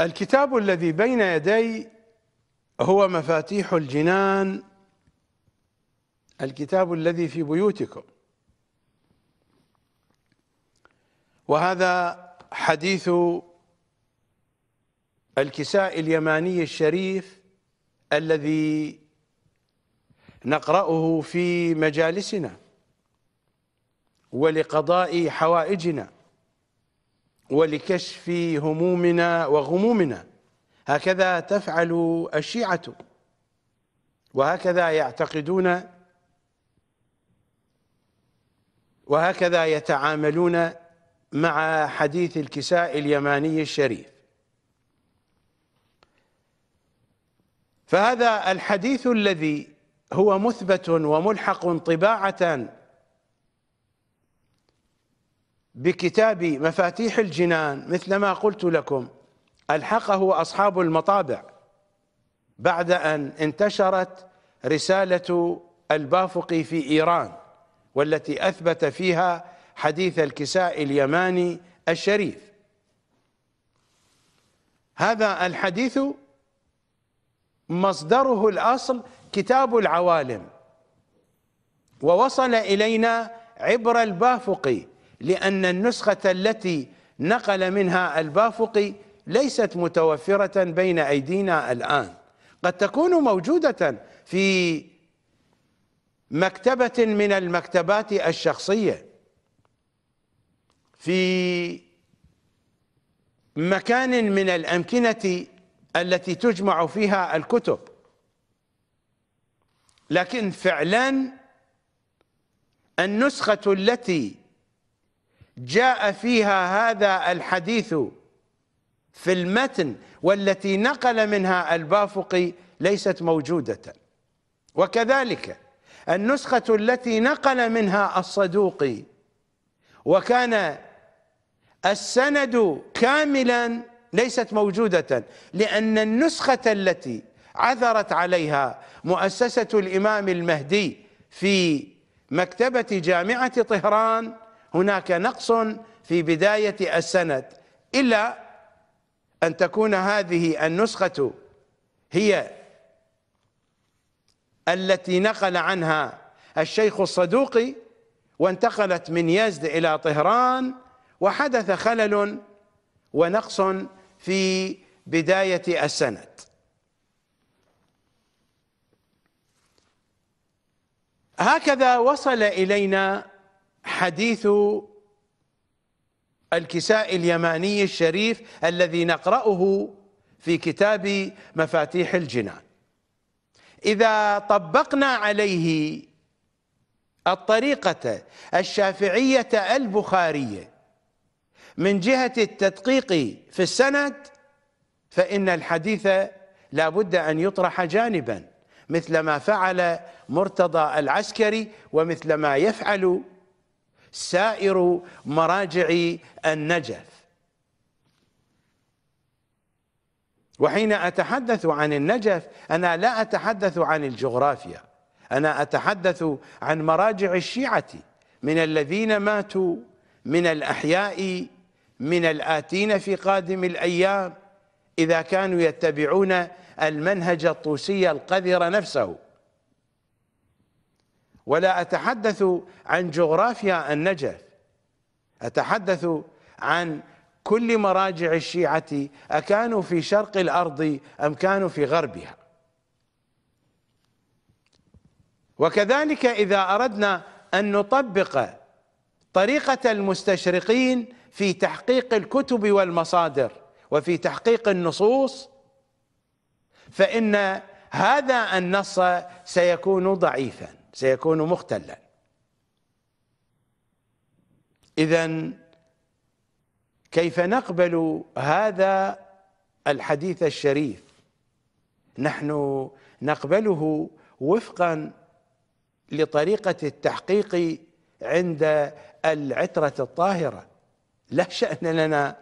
الكتاب الذي بين يدي هو مفاتيح الجنان الكتاب الذي في بيوتكم وهذا حديث الكساء اليماني الشريف الذي نقرأه في مجالسنا ولقضاء حوائجنا ولكشف همومنا وغمومنا هكذا تفعل الشيعة وهكذا يعتقدون وهكذا يتعاملون مع حديث الكساء اليماني الشريف فهذا الحديث الذي هو مثبت وملحق طباعة بكتاب مفاتيح الجنان مثلما قلت لكم ألحقه أصحاب المطابع بعد أن انتشرت رسالة البافقي في إيران والتي أثبت فيها حديث الكساء اليماني الشريف هذا الحديث مصدره الأصل كتاب العوالم ووصل إلينا عبر البافقي لأن النسخة التي نقل منها البافقي ليست متوفرة بين أيدينا الآن قد تكون موجودة في مكتبة من المكتبات الشخصية في مكان من الأمكنة التي تجمع فيها الكتب لكن فعلا النسخة التي جاء فيها هذا الحديث في المتن والتي نقل منها البافقي ليست موجودة وكذلك النسخة التي نقل منها الصدوقي وكان السند كاملا ليست موجودة لأن النسخة التي عثرت عليها مؤسسة الإمام المهدي في مكتبة جامعة طهران هناك نقص في بداية السند إلا أن تكون هذه النسخة هي التي نقل عنها الشيخ الصدوقي وانتقلت من يزد إلى طهران وحدث خلل ونقص في بداية السند هكذا وصل إلينا حديث الكساء اليماني الشريف الذي نقرأه في كتاب مفاتيح الجنان إذا طبقنا عليه الطريقة الشافعية البخارية من جهة التدقيق في السند فإن الحديث لا بد أن يطرح جانبا مثل ما فعل مرتضى العسكري ومثل ما يفعل سائر مراجع النجف وحين أتحدث عن النجف أنا لا أتحدث عن الجغرافيا أنا أتحدث عن مراجع الشيعة من الذين ماتوا من الأحياء من الآتين في قادم الأيام إذا كانوا يتبعون المنهج الطوسي القذر نفسه ولا أتحدث عن جغرافيا النجف أتحدث عن كل مراجع الشيعة أكانوا في شرق الأرض أم كانوا في غربها وكذلك إذا أردنا أن نطبق طريقة المستشرقين في تحقيق الكتب والمصادر وفي تحقيق النصوص فإن هذا النص سيكون ضعيفا سيكون مختلا اذا كيف نقبل هذا الحديث الشريف نحن نقبله وفقا لطريقه التحقيق عند العتره الطاهره لا شان لنا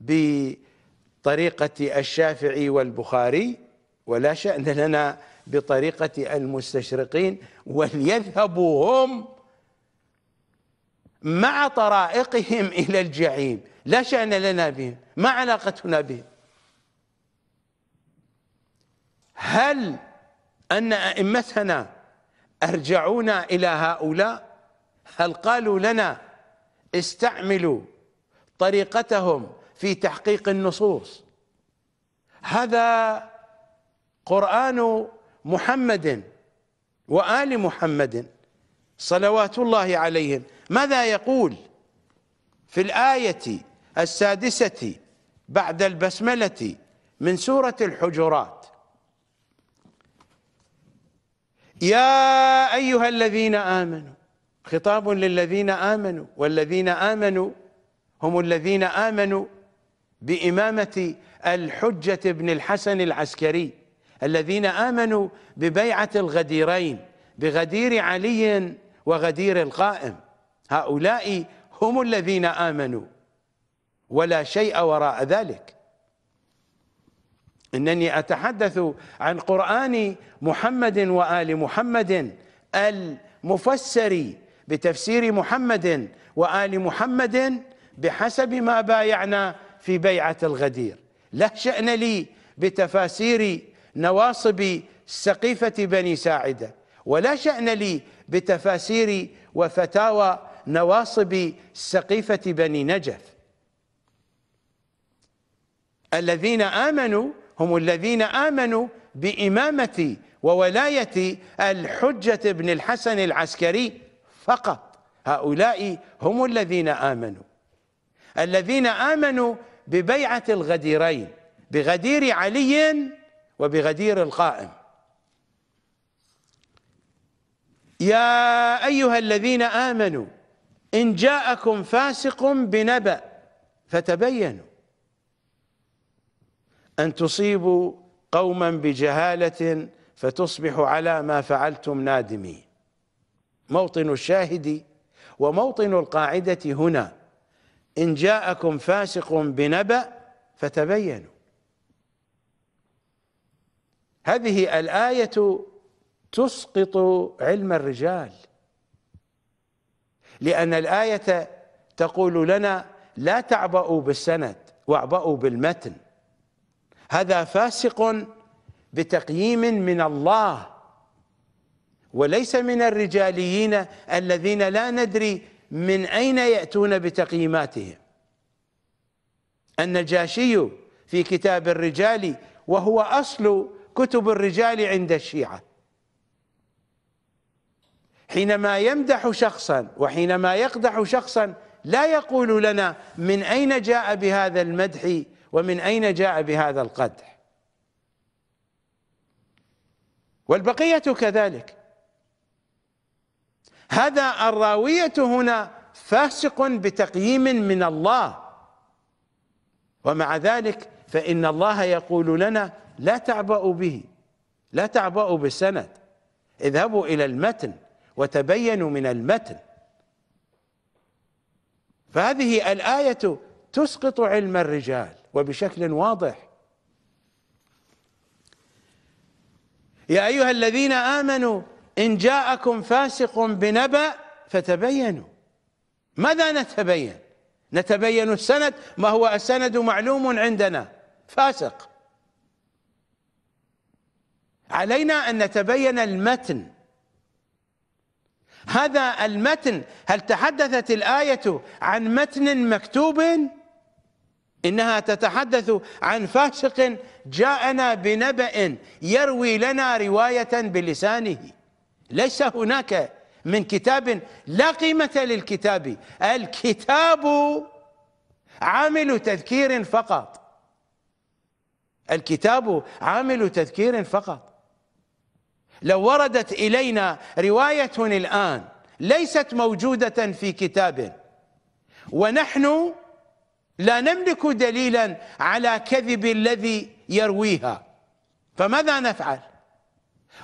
بطريقه الشافعي والبخاري ولا شان لنا بطريقة المستشرقين وليذهبوا هم مع طرائقهم إلى الجحيم لا شأن لنا بهم ما علاقتنا بهم هل أن أئمتنا أرجعونا إلى هؤلاء هل قالوا لنا استعملوا طريقتهم في تحقيق النصوص هذا قرآن محمد وآل محمد صلوات الله عليهم ماذا يقول في الآية السادسة بعد البسملة من سورة الحجرات يا أيها الذين آمنوا خطاب للذين آمنوا والذين آمنوا هم الذين آمنوا بإمامة الحجة بن الحسن العسكري الذين آمنوا ببيعة الغديرين بغدير علي وغدير القائم هؤلاء هم الذين آمنوا ولا شيء وراء ذلك إنني أتحدث عن قرآن محمد وآل محمد المفسر بتفسير محمد وآل محمد بحسب ما بايعنا في بيعة الغدير لا شأن لي بتفاسير نواصب سقيفة بني ساعدة ولا شأن لي بتفاسير وفتاوى نواصب سقيفة بني نجف الذين آمنوا هم الذين آمنوا بإمامة وولاية الحجة بن الحسن العسكري فقط هؤلاء هم الذين آمنوا الذين آمنوا ببيعة الغديرين بغدير علي وبغدير القائم يا أيها الذين آمنوا إن جاءكم فاسق بنبأ فتبينوا أن تصيبوا قوما بجهالة فتصبحوا على ما فعلتم نادمين موطن الشاهد وموطن القاعدة هنا إن جاءكم فاسق بنبأ فتبينوا هذه الايه تسقط علم الرجال لان الايه تقول لنا لا تعبأوا بالسند واعبأوا بالمتن هذا فاسق بتقييم من الله وليس من الرجاليين الذين لا ندري من أين يأتون بتقييماتهم النجاشي في كتاب الرجال وهو أصل كتب الرجال عند الشيعة حينما يمدح شخصا وحينما يقدح شخصا لا يقول لنا من أين جاء بهذا المدح ومن أين جاء بهذا القدح والبقية كذلك هذا الراوية هنا فاسق بتقييم من الله ومع ذلك فإن الله يقول لنا لا تعبأوا به لا تعبأوا بالسند اذهبوا إلى المتن وتبينوا من المتن فهذه الآية تسقط علم الرجال وبشكل واضح يا أيها الذين آمنوا إن جاءكم فاسق بنبأ فتبينوا ماذا نتبين نتبين السند ما هو السند معلوم عندنا فاسق علينا أن نتبين المتن هذا المتن هل تحدثت الآية عن متن مكتوب إنها تتحدث عن فاسق جاءنا بنبأ يروي لنا رواية بلسانه ليس هناك من كتاب لا قيمة للكتاب الكتاب عامل تذكير فقط الكتاب عامل تذكير فقط لو وردت إلينا رواية الآن ليست موجودة في كتاب ونحن لا نملك دليلا على كذب الذي يرويها فماذا نفعل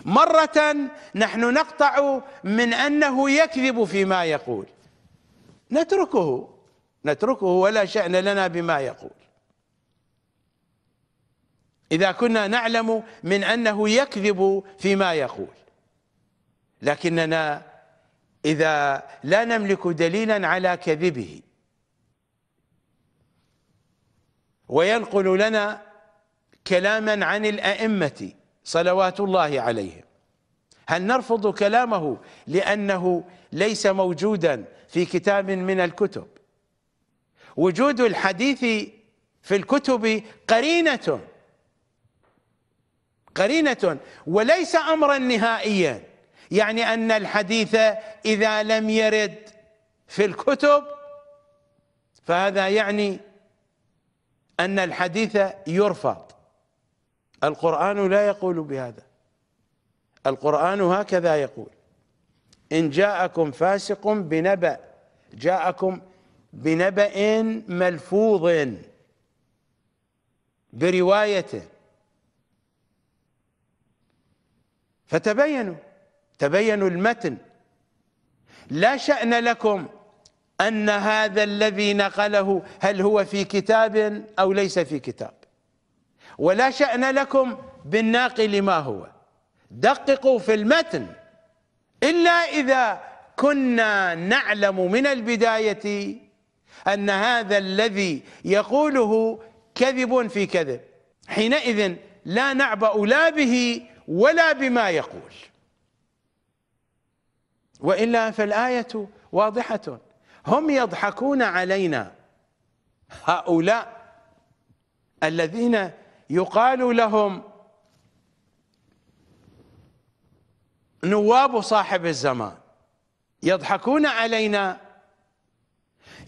مرة نحن نقطع من أنه يكذب فيما يقول نتركه نتركه ولا شأن لنا بما يقول إذا كنا نعلم من أنه يكذب فيما يقول لكننا إذا لا نملك دليلا على كذبه وينقل لنا كلاما عن الأئمة صلوات الله عليهم هل نرفض كلامه لأنه ليس موجودا في كتاب من الكتب وجود الحديث في الكتب قرينة قرينة وليس أمرا نهائيا يعني أن الحديث إذا لم يرد في الكتب فهذا يعني أن الحديث يرفض القرآن لا يقول بهذا القرآن هكذا يقول إن جاءكم فاسق بنبأ جاءكم بنبأ ملفوظ بروايته فتبينوا تبينوا المتن لا شأن لكم أن هذا الذي نقله هل هو في كتاب أو ليس في كتاب ولا شأن لكم بالناقل ما هو دققوا في المتن إلا إذا كنا نعلم من البداية أن هذا الذي يقوله كذب في كذب حينئذ لا نعبأ لا به ولا بما يقول والا فالايه واضحه هم يضحكون علينا هؤلاء الذين يقال لهم نواب صاحب الزمان يضحكون علينا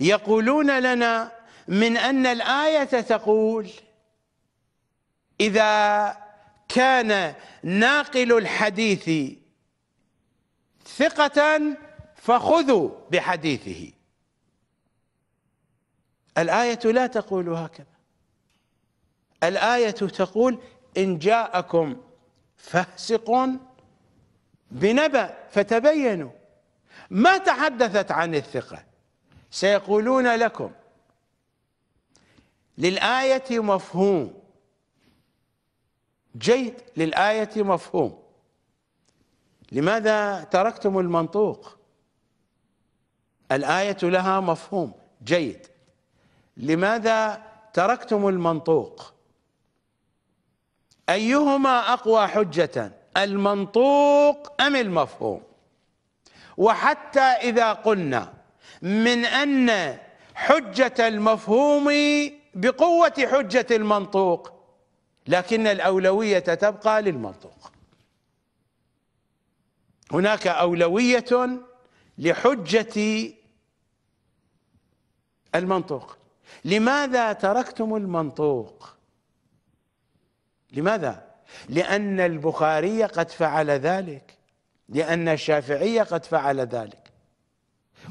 يقولون لنا من ان الايه تقول اذا كان ناقل الحديث ثقة فخذوا بحديثه الآية لا تقول هكذا الآية تقول إن جاءكم فاسق بنبأ فتبينوا ما تحدثت عن الثقة سيقولون لكم للآية مفهوم جيد للآية مفهوم لماذا تركتم المنطوق الآية لها مفهوم جيد لماذا تركتم المنطوق أيهما أقوى حجة المنطوق أم المفهوم وحتى إذا قلنا من أن حجة المفهوم بقوة حجة المنطوق لكن الأولوية تبقى للمنطوق هناك أولوية لحجة المنطوق لماذا تركتم المنطوق لماذا لأن البخاري قد فعل ذلك لأن الشافعي قد فعل ذلك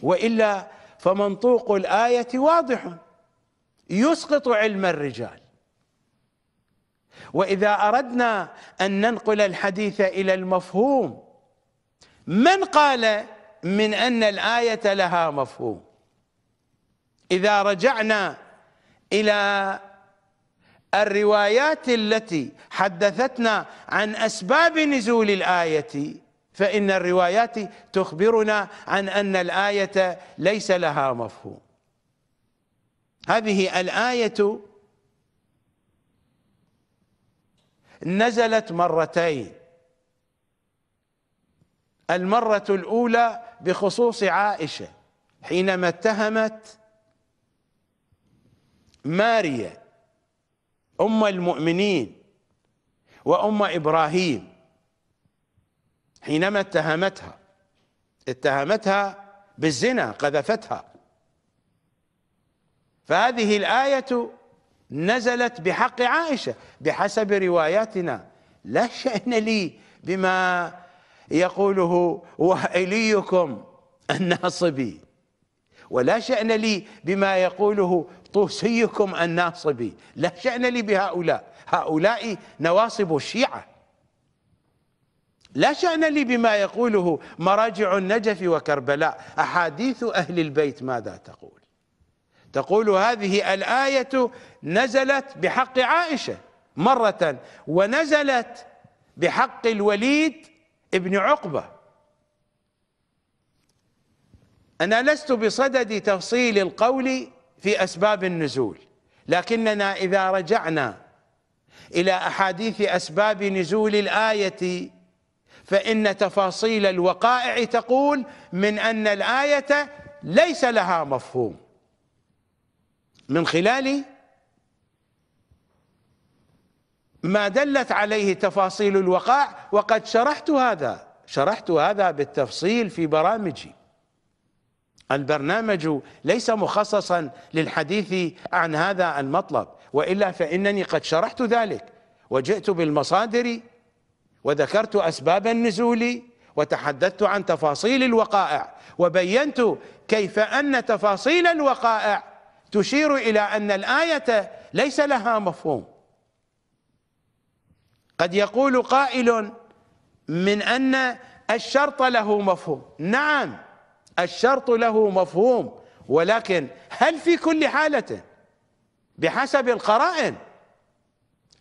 وإلا فمنطوق الآية واضح يسقط علم الرجال واذا اردنا ان ننقل الحديث الى المفهوم من قال من ان الايه لها مفهوم اذا رجعنا الى الروايات التي حدثتنا عن اسباب نزول الايه فان الروايات تخبرنا عن ان الايه ليس لها مفهوم هذه الايه نزلت مرتين المرة الأولى بخصوص عائشة حينما اتهمت ماريا أم المؤمنين وأم إبراهيم حينما اتهمتها اتهمتها بالزنا قذفتها فهذه الآية نزلت بحق عائشة بحسب رواياتنا لا شأن لي بما يقوله وائليكم الناصبي ولا شأن لي بما يقوله طوسيكم الناصبي لا شأن لي بهؤلاء هؤلاء نواصب الشيعة لا شأن لي بما يقوله مراجع النجف وكربلاء أحاديث أهل البيت ماذا تقول تقول هذه الآية نزلت بحق عائشة مرة ونزلت بحق الوليد ابن عقبة أنا لست بصدد تفصيل القول في أسباب النزول لكننا إذا رجعنا إلى أحاديث أسباب نزول الآية فإن تفاصيل الوقائع تقول من أن الآية ليس لها مفهوم من خلال ما دلت عليه تفاصيل الوقاع وقد شرحت هذا شرحت هذا بالتفصيل في برامجي البرنامج ليس مخصصا للحديث عن هذا المطلب وإلا فإنني قد شرحت ذلك وجئت بالمصادر وذكرت أسباب النزول وتحدثت عن تفاصيل الوقائع وبينت كيف أن تفاصيل الوقائع تشير إلى أن الآية ليس لها مفهوم قد يقول قائل من أن الشرط له مفهوم نعم الشرط له مفهوم ولكن هل في كل حالة بحسب القرائن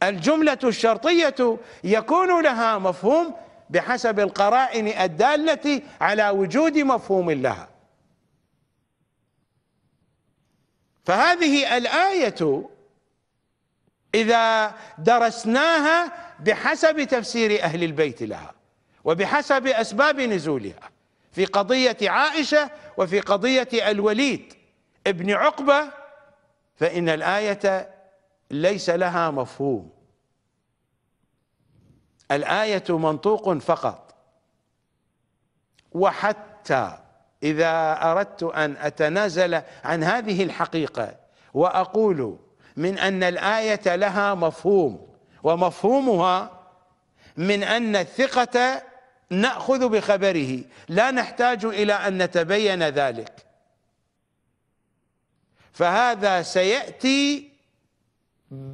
الجملة الشرطية يكون لها مفهوم بحسب القرائن الدالة على وجود مفهوم لها فهذه الايه اذا درسناها بحسب تفسير اهل البيت لها وبحسب اسباب نزولها في قضيه عائشه وفي قضيه الوليد ابن عقبه فان الايه ليس لها مفهوم الايه منطوق فقط وحتى إذا أردت أن أتنازل عن هذه الحقيقة وأقول من أن الآية لها مفهوم ومفهومها من أن الثقة نأخذ بخبره لا نحتاج إلى أن نتبين ذلك فهذا سيأتي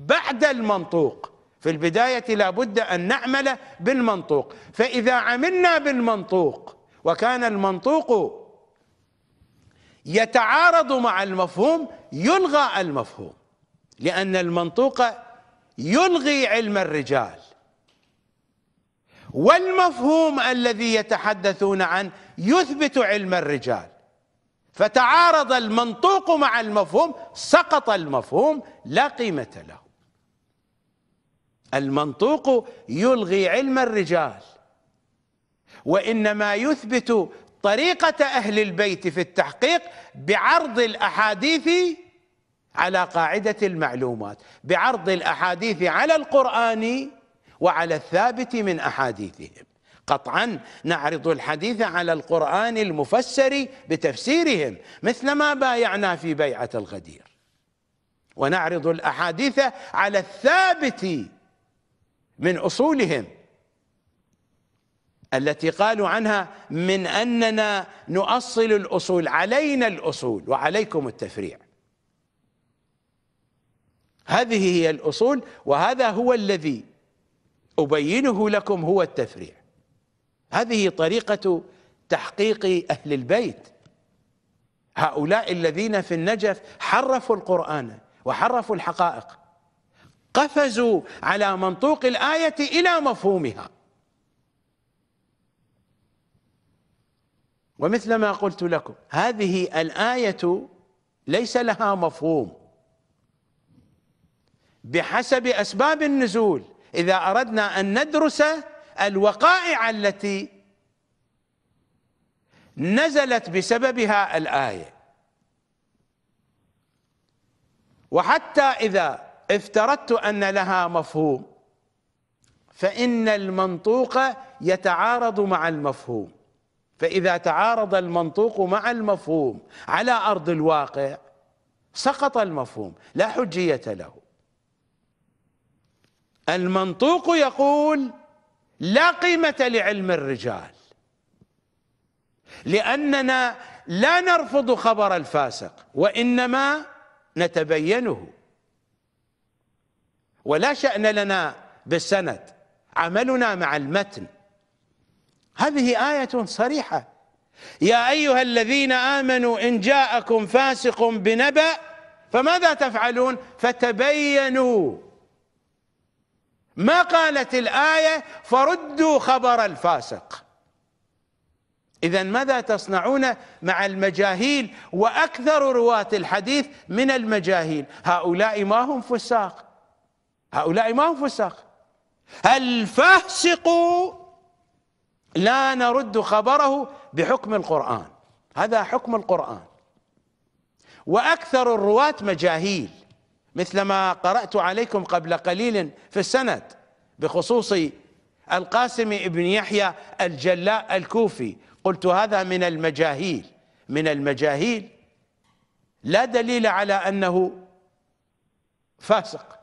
بعد المنطوق في البداية لابد أن نعمل بالمنطوق فإذا عملنا بالمنطوق وكان المنطوق يتعارض مع المفهوم يلغى المفهوم لأن المنطوق يلغي علم الرجال والمفهوم الذي يتحدثون عنه يثبت علم الرجال فتعارض المنطوق مع المفهوم سقط المفهوم لا قيمة له المنطوق يلغي علم الرجال وإنما يثبت طريقة أهل البيت في التحقيق بعرض الأحاديث على قاعدة المعلومات بعرض الأحاديث على القرآن وعلى الثابت من أحاديثهم قطعا نعرض الحديث على القرآن المفسر بتفسيرهم مثلما بايعنا في بيعة الغدير ونعرض الأحاديث على الثابت من أصولهم التي قالوا عنها من أننا نؤصل الأصول علينا الأصول وعليكم التفريع هذه هي الأصول وهذا هو الذي أبينه لكم هو التفريع هذه طريقة تحقيق أهل البيت هؤلاء الذين في النجف حرفوا القرآن وحرفوا الحقائق قفزوا على منطوق الآية إلى مفهومها ومثل ما قلت لكم هذه الآية ليس لها مفهوم بحسب أسباب النزول إذا أردنا أن ندرس الوقائع التي نزلت بسببها الآية وحتى إذا افترضت أن لها مفهوم فإن المنطوق يتعارض مع المفهوم فإذا تعارض المنطوق مع المفهوم على أرض الواقع سقط المفهوم لا حجية له المنطوق يقول لا قيمة لعلم الرجال لأننا لا نرفض خبر الفاسق وإنما نتبينه ولا شأن لنا بالسند عملنا مع المتن هذه آية صريحة يا أيها الذين آمنوا إن جاءكم فاسق بنبأ فماذا تفعلون فتبينوا ما قالت الآية فردوا خبر الفاسق إذا ماذا تصنعون مع المجاهيل وأكثر رواة الحديث من المجاهيل هؤلاء ما هم فساق هؤلاء ما هم فساق الفاسق لا نرد خبره بحكم القرآن هذا حكم القرآن وأكثر الرواة مجاهيل مثل ما قرأت عليكم قبل قليل في السند بخصوص القاسم ابن يحيى الجلاء الكوفي قلت هذا من المجاهيل من المجاهيل لا دليل على أنه فاسق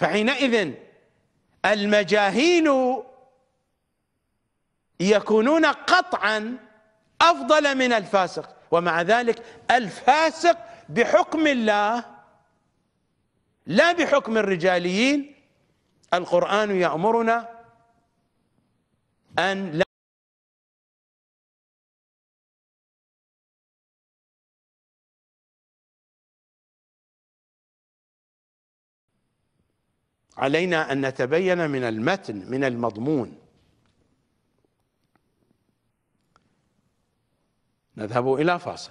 فحينئذ المجاهيل يكونون قطعا أفضل من الفاسق ومع ذلك الفاسق بحكم الله لا بحكم الرجاليين القرآن يأمرنا أن لا علينا ان نتبين من المتن من المضمون نذهب الى فاصل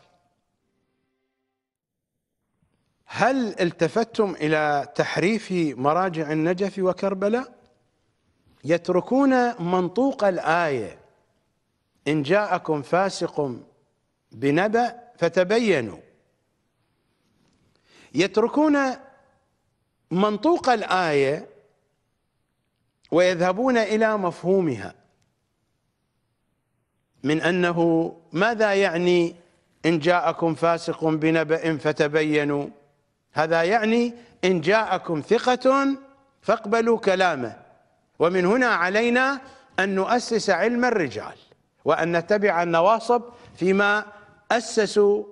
هل التفتم الى تحريف مراجع النجف وكربلاء يتركون منطوق الايه ان جاءكم فاسق بنبأ فتبينوا يتركون منطوق الآية ويذهبون إلى مفهومها من أنه ماذا يعني إن جاءكم فاسق بنبأ فتبينوا هذا يعني إن جاءكم ثقة فاقبلوا كلامه ومن هنا علينا أن نؤسس علم الرجال وأن نتبع النواصب فيما أسسوا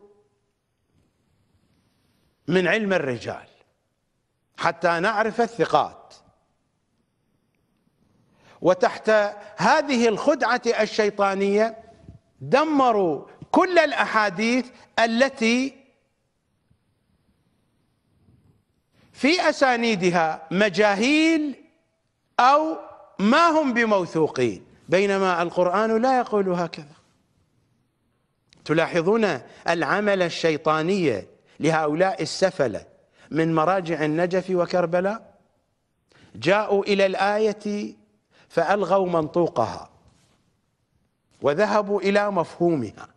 من علم الرجال حتى نعرف الثقات وتحت هذه الخدعة الشيطانية دمروا كل الأحاديث التي في أسانيدها مجاهيل أو ما هم بموثوقين بينما القرآن لا يقول هكذا تلاحظون العمل الشيطاني لهؤلاء السفله من مراجع النجف وكربلاء جاءوا إلى الآية فألغوا منطوقها وذهبوا إلى مفهومها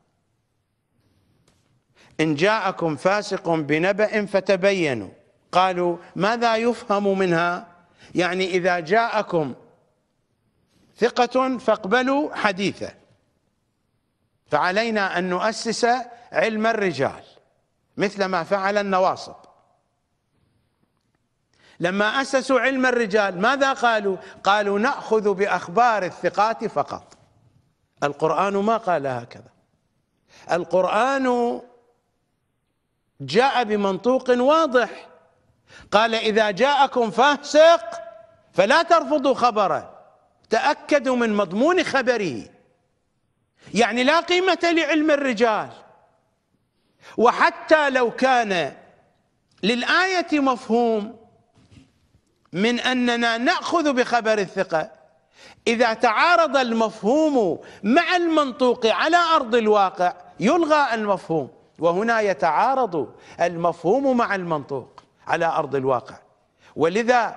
إن جاءكم فاسق بنبأ فتبينوا قالوا ماذا يفهم منها يعني إذا جاءكم ثقة فاقبلوا حديثه فعلينا أن نؤسس علم الرجال مثل ما فعل النواصب لما أسسوا علم الرجال ماذا قالوا قالوا نأخذ بأخبار الثقات فقط القرآن ما قال هكذا القرآن جاء بمنطوق واضح قال إذا جاءكم فاسق فلا ترفضوا خبره تأكدوا من مضمون خبره يعني لا قيمة لعلم الرجال وحتى لو كان للآية مفهوم من اننا ناخذ بخبر الثقه اذا تعارض المفهوم مع المنطوق على ارض الواقع يلغى المفهوم وهنا يتعارض المفهوم مع المنطوق على ارض الواقع ولذا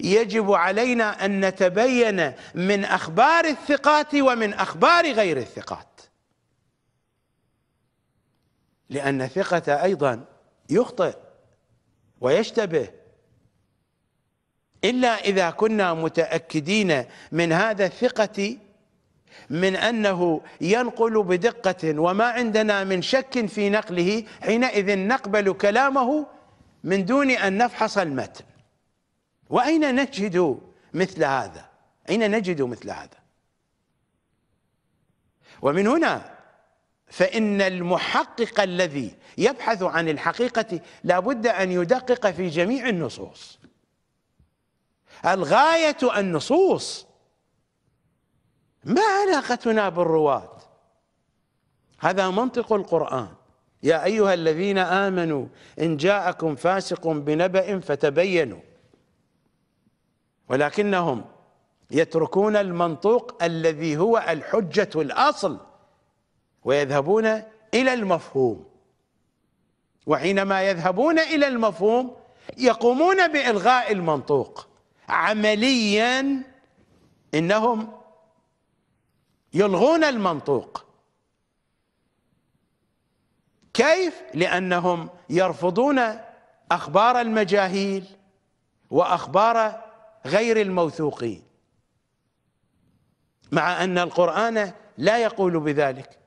يجب علينا ان نتبين من اخبار الثقات ومن اخبار غير الثقات لان ثقه ايضا يخطئ ويشتبه إلا إذا كنا متأكدين من هذا الثقة من أنه ينقل بدقة وما عندنا من شك في نقله حينئذ نقبل كلامه من دون أن نفحص المتن وأين نجد مثل هذا أين نجد مثل هذا ومن هنا فإن المحقق الذي يبحث عن الحقيقة لابد أن يدقق في جميع النصوص الغاية النصوص ما علاقتنا بالرواة هذا منطق القرآن يا أيها الذين آمنوا إن جاءكم فاسق بنبأ فتبينوا ولكنهم يتركون المنطوق الذي هو الحجة الأصل ويذهبون إلى المفهوم وحينما يذهبون إلى المفهوم يقومون بإلغاء المنطوق عمليا انهم يلغون المنطوق كيف لانهم يرفضون اخبار المجاهيل واخبار غير الموثوقين مع ان القران لا يقول بذلك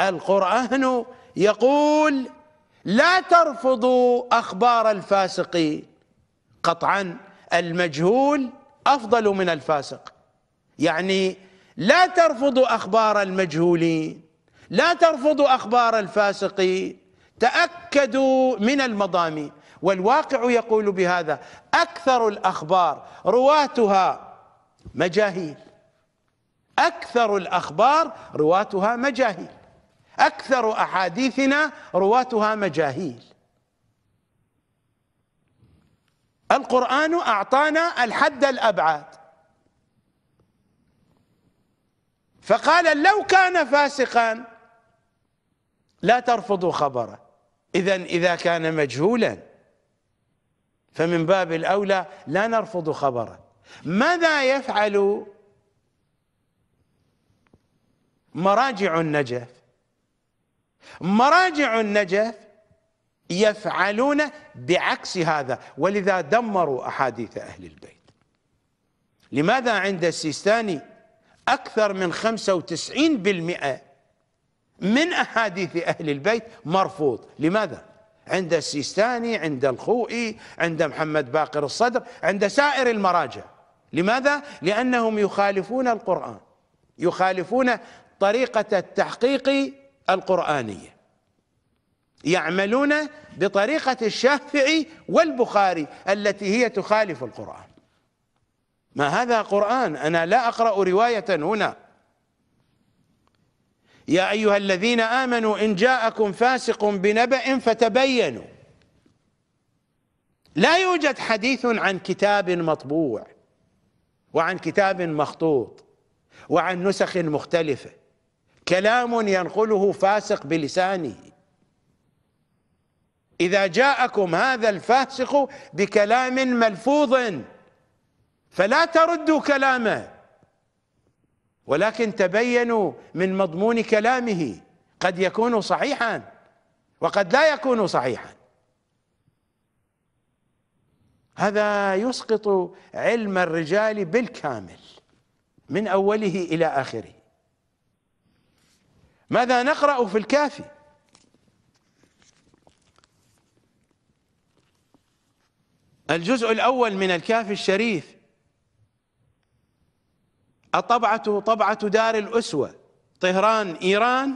القران يقول لا ترفضوا اخبار الفاسقين قطعا المجهول أفضل من الفاسق يعني لا ترفض أخبار المجهولين لا ترفض أخبار الفاسقين تأكدوا من المضامين والواقع يقول بهذا أكثر الأخبار رواتها مجاهيل أكثر الأخبار رواتها مجاهيل أكثر أحاديثنا رواتها مجاهيل القرآن أعطانا الحد الأبعد فقال لو كان فاسقا لا ترفضوا خبره إذا إذا كان مجهولا فمن باب الأولى لا نرفض خبره ماذا يفعل مراجع النجف مراجع النجف يفعلون بعكس هذا ولذا دمروا أحاديث أهل البيت لماذا عند السيستاني أكثر من 95% من أحاديث أهل البيت مرفوض لماذا؟ عند السيستاني عند الخوئي عند محمد باقر الصدر عند سائر المراجع لماذا؟ لأنهم يخالفون القرآن يخالفون طريقة التحقيق القرآنية يعملون بطريقة الشافعي والبخاري التي هي تخالف القرآن ما هذا قرآن أنا لا أقرأ رواية هنا يا أيها الذين آمنوا إن جاءكم فاسق بنبأ فتبينوا لا يوجد حديث عن كتاب مطبوع وعن كتاب مخطوط وعن نسخ مختلفة كلام ينقله فاسق بلسانه إذا جاءكم هذا الفاسق بكلام ملفوظ فلا تردوا كلامه ولكن تبينوا من مضمون كلامه قد يكون صحيحا وقد لا يكون صحيحا هذا يسقط علم الرجال بالكامل من اوله الى اخره ماذا نقرا في الكافي الجزء الأول من الكاف الشريف الطبعة طبعة دار الأسوة طهران إيران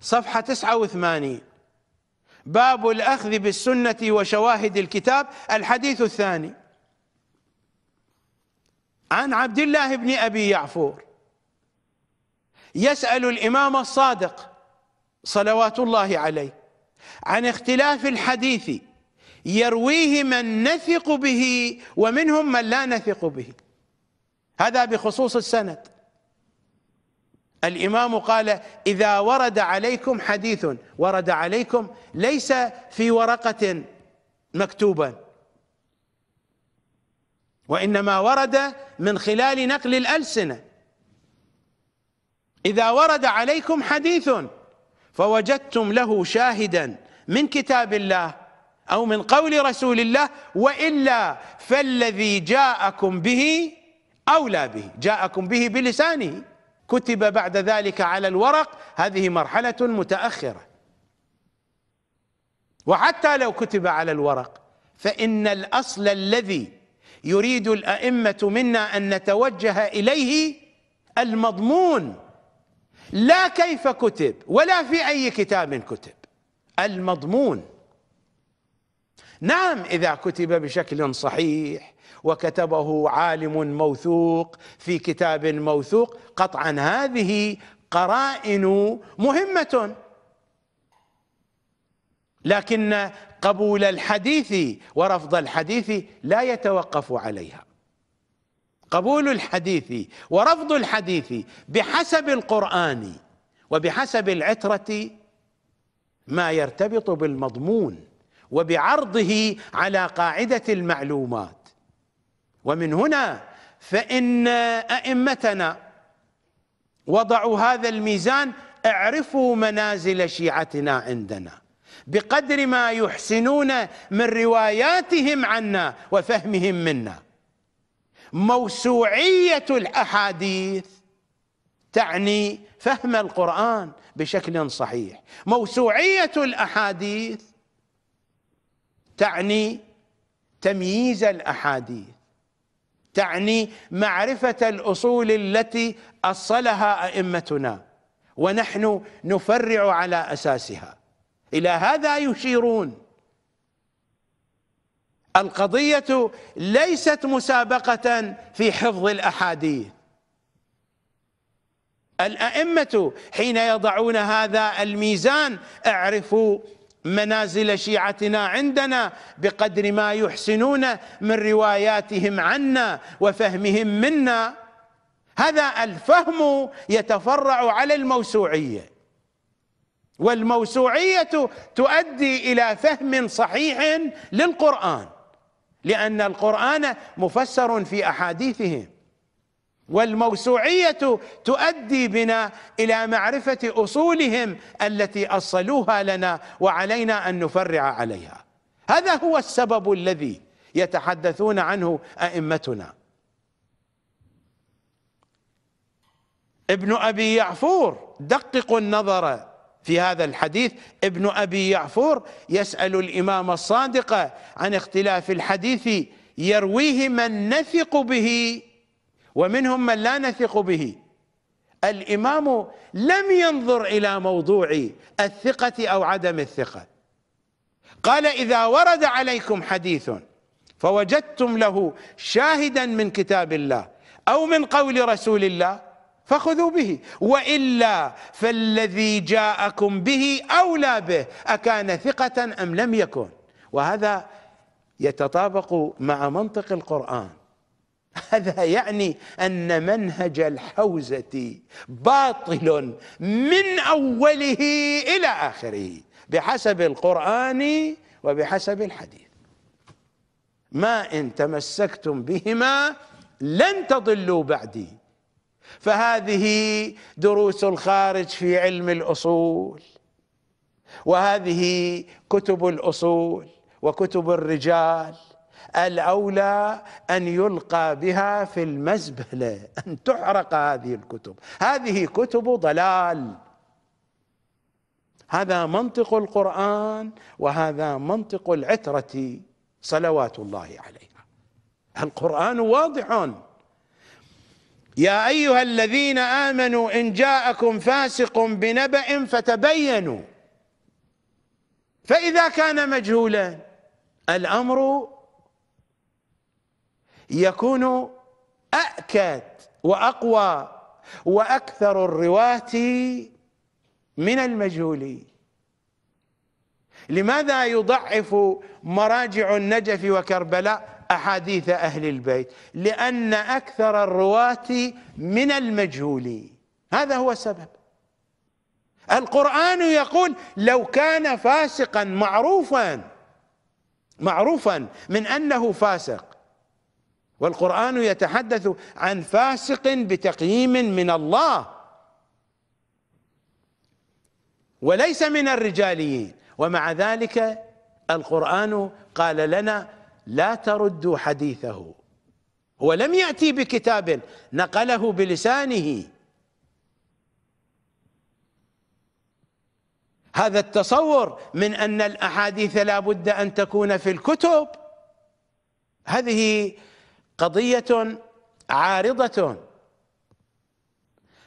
صفحة 89 باب الأخذ بالسنة وشواهد الكتاب الحديث الثاني عن عبد الله بن أبي يعفور يسأل الإمام الصادق صلوات الله عليه عن اختلاف الحديث يرويه من نثق به ومنهم من لا نثق به هذا بخصوص السند الإمام قال إذا ورد عليكم حديث ورد عليكم ليس في ورقة مكتوبا وإنما ورد من خلال نقل الألسنة إذا ورد عليكم حديث فوجدتم له شاهدا من كتاب الله أو من قول رسول الله وإلا فالذي جاءكم به أولى به جاءكم به بلسانه كتب بعد ذلك على الورق هذه مرحلة متأخرة وحتى لو كتب على الورق فإن الأصل الذي يريد الأئمة منا أن نتوجه إليه المضمون لا كيف كتب ولا في أي كتاب كتب المضمون نعم إذا كتب بشكل صحيح وكتبه عالم موثوق في كتاب موثوق قطعا هذه قرائن مهمة لكن قبول الحديث ورفض الحديث لا يتوقف عليها قبول الحديث ورفض الحديث بحسب القرآن وبحسب العترة ما يرتبط بالمضمون وبعرضه على قاعدة المعلومات ومن هنا فإن أئمتنا وضعوا هذا الميزان اعرفوا منازل شيعتنا عندنا بقدر ما يحسنون من رواياتهم عنا وفهمهم منا موسوعية الأحاديث تعني فهم القرآن بشكل صحيح موسوعية الأحاديث تعني تمييز الاحاديث تعني معرفه الاصول التي اصلها ائمتنا ونحن نفرع على اساسها الى هذا يشيرون القضيه ليست مسابقه في حفظ الاحاديث الائمه حين يضعون هذا الميزان اعرفوا منازل شيعتنا عندنا بقدر ما يحسنون من رواياتهم عنا وفهمهم منا هذا الفهم يتفرع على الموسوعيه والموسوعيه تؤدي الى فهم صحيح للقران لان القران مفسر في احاديثهم والموسوعية تؤدي بنا إلى معرفة أصولهم التي أصلوها لنا وعلينا أن نفرع عليها هذا هو السبب الذي يتحدثون عنه أئمتنا ابن أبي يعفور دققوا النظر في هذا الحديث ابن أبي يعفور يسأل الإمام الصادق عن اختلاف الحديث يرويه من نثق به ومنهم من لا نثق به الامام لم ينظر الى موضوع الثقه او عدم الثقه قال اذا ورد عليكم حديث فوجدتم له شاهدا من كتاب الله او من قول رسول الله فخذوا به والا فالذي جاءكم به اولى به اكان ثقه ام لم يكن وهذا يتطابق مع منطق القران هذا يعني أن منهج الحوزة باطل من أوله إلى آخره بحسب القرآن وبحسب الحديث ما إن تمسكتم بهما لن تضلوا بعدي فهذه دروس الخارج في علم الأصول وهذه كتب الأصول وكتب الرجال الأولى أن يلقى بها في المزبلة أن تحرق هذه الكتب هذه كتب ضلال هذا منطق القرآن وهذا منطق العترة صلوات الله عليها القرآن واضح يا أيها الذين آمنوا إن جاءكم فاسق بنبأ فتبينوا فإذا كان مجهولا الأمر يكون أأكد وأقوى وأكثر الرواة من المجهول لماذا يضعف مراجع النجف وكربلاء أحاديث أهل البيت لأن أكثر الرواة من المجهول هذا هو السبب القرآن يقول لو كان فاسقا معروفا معروفا من أنه فاسق والقرآن يتحدث عن فاسق بتقييم من الله وليس من الرجاليين ومع ذلك القرآن قال لنا لا تردوا حديثه هو لم يأتي بكتاب نقله بلسانه هذا التصور من أن الأحاديث لا بد أن تكون في الكتب هذه قضية عارضة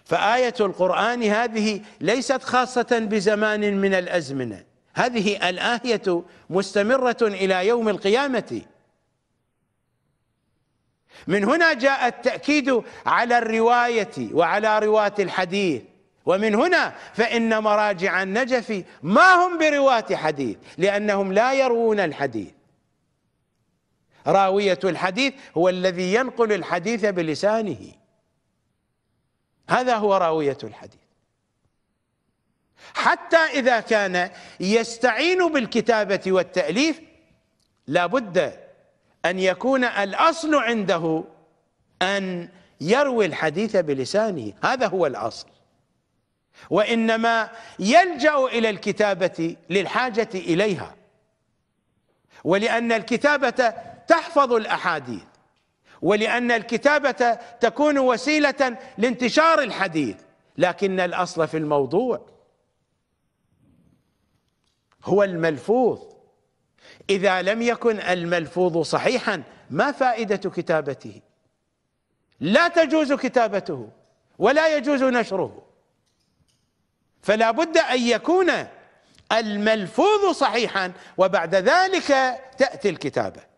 فآية القرآن هذه ليست خاصة بزمان من الأزمنة هذه الآية مستمرة إلى يوم القيامة من هنا جاء التأكيد على الرواية وعلى رواة الحديث ومن هنا فإن مراجع النجف ما هم برواة حديث لأنهم لا يروون الحديث راوية الحديث هو الذي ينقل الحديث بلسانه هذا هو راوية الحديث حتى إذا كان يستعين بالكتابة والتأليف لابد أن يكون الأصل عنده أن يروي الحديث بلسانه هذا هو الأصل وإنما يلجأ إلى الكتابة للحاجة إليها ولأن الكتابة تحفظ الاحاديث ولان الكتابه تكون وسيله لانتشار الحديث لكن الاصل في الموضوع هو الملفوظ اذا لم يكن الملفوظ صحيحا ما فائده كتابته لا تجوز كتابته ولا يجوز نشره فلا بد ان يكون الملفوظ صحيحا وبعد ذلك تاتي الكتابه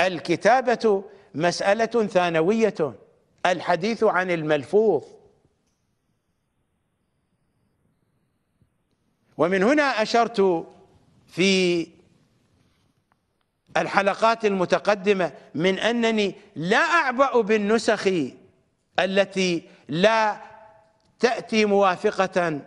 الكتابة مسألة ثانوية الحديث عن الملفوظ ومن هنا أشرت في الحلقات المتقدمة من أنني لا أعبأ بالنسخ التي لا تأتي موافقة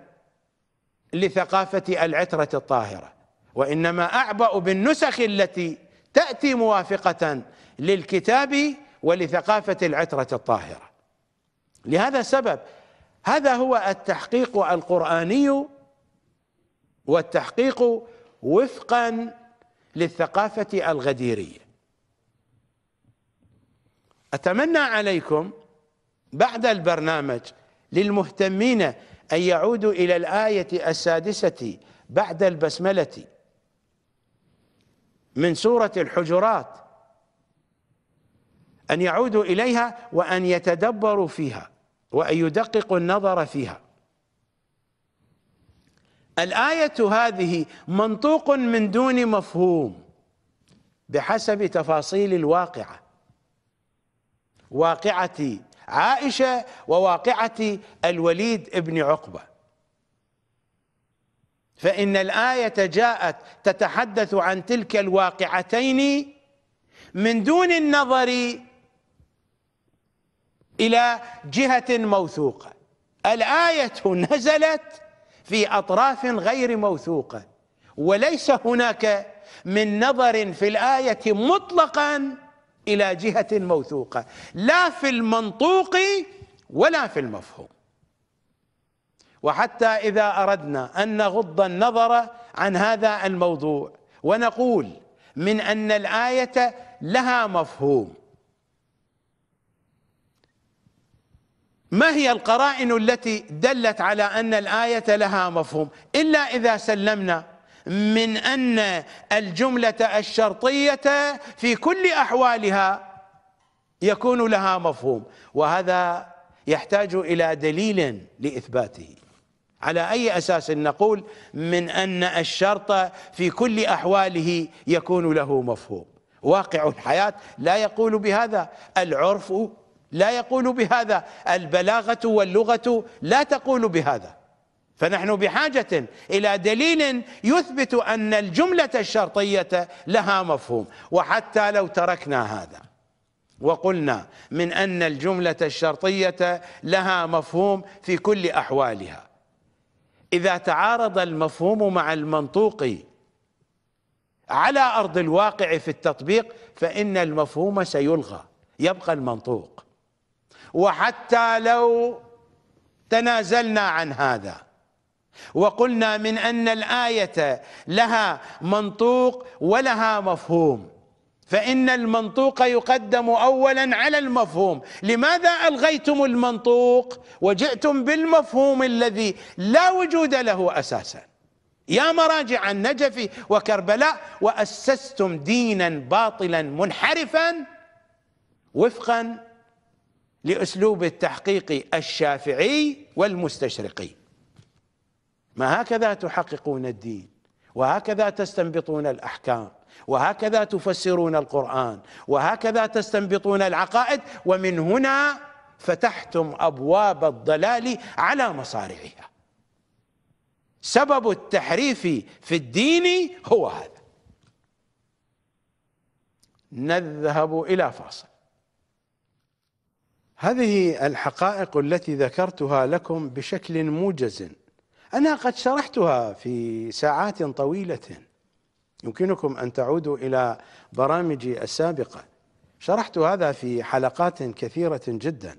لثقافة العترة الطاهرة وإنما أعبأ بالنسخ التي تأتي موافقة للكتاب ولثقافة العترة الطاهرة لهذا السبب هذا هو التحقيق القرآني والتحقيق وفقا للثقافة الغديرية أتمنى عليكم بعد البرنامج للمهتمين أن يعودوا إلى الآية السادسة بعد البسملة من سورة الحجرات أن يعودوا إليها وأن يتدبروا فيها وأن يدققوا النظر فيها الآية هذه منطوق من دون مفهوم بحسب تفاصيل الواقعة واقعة عائشة وواقعة الوليد ابن عقبة فإن الآية جاءت تتحدث عن تلك الواقعتين من دون النظر إلى جهة موثوقة الآية نزلت في أطراف غير موثوقة وليس هناك من نظر في الآية مطلقا إلى جهة موثوقة لا في المنطوق ولا في المفهوم وحتى إذا أردنا أن نغض النظر عن هذا الموضوع ونقول من أن الآية لها مفهوم ما هي القرائن التي دلت على أن الآية لها مفهوم إلا إذا سلمنا من أن الجملة الشرطية في كل أحوالها يكون لها مفهوم وهذا يحتاج إلى دليل لإثباته على أي أساس نقول من أن الشرط في كل أحواله يكون له مفهوم واقع الحياة لا يقول بهذا العرف لا يقول بهذا البلاغة واللغة لا تقول بهذا فنحن بحاجة إلى دليل يثبت أن الجملة الشرطية لها مفهوم وحتى لو تركنا هذا وقلنا من أن الجملة الشرطية لها مفهوم في كل أحوالها إذا تعارض المفهوم مع المنطوق على أرض الواقع في التطبيق فإن المفهوم سيلغى يبقى المنطوق وحتى لو تنازلنا عن هذا وقلنا من أن الآية لها منطوق ولها مفهوم فإن المنطوق يقدم أولا على المفهوم لماذا ألغيتم المنطوق وجئتم بالمفهوم الذي لا وجود له أساسا يا مراجع النجف وكربلاء وأسستم دينا باطلا منحرفا وفقا لأسلوب التحقيق الشافعي والمستشرقي ما هكذا تحققون الدين وهكذا تستنبطون الأحكام وهكذا تفسرون القرآن وهكذا تستنبطون العقائد ومن هنا فتحتم أبواب الضلال على مصارعها سبب التحريف في الدين هو هذا نذهب إلى فاصل هذه الحقائق التي ذكرتها لكم بشكل موجز أنا قد شرحتها في ساعات طويلة يمكنكم أن تعودوا إلى برامجي السابقة شرحت هذا في حلقات كثيرة جدا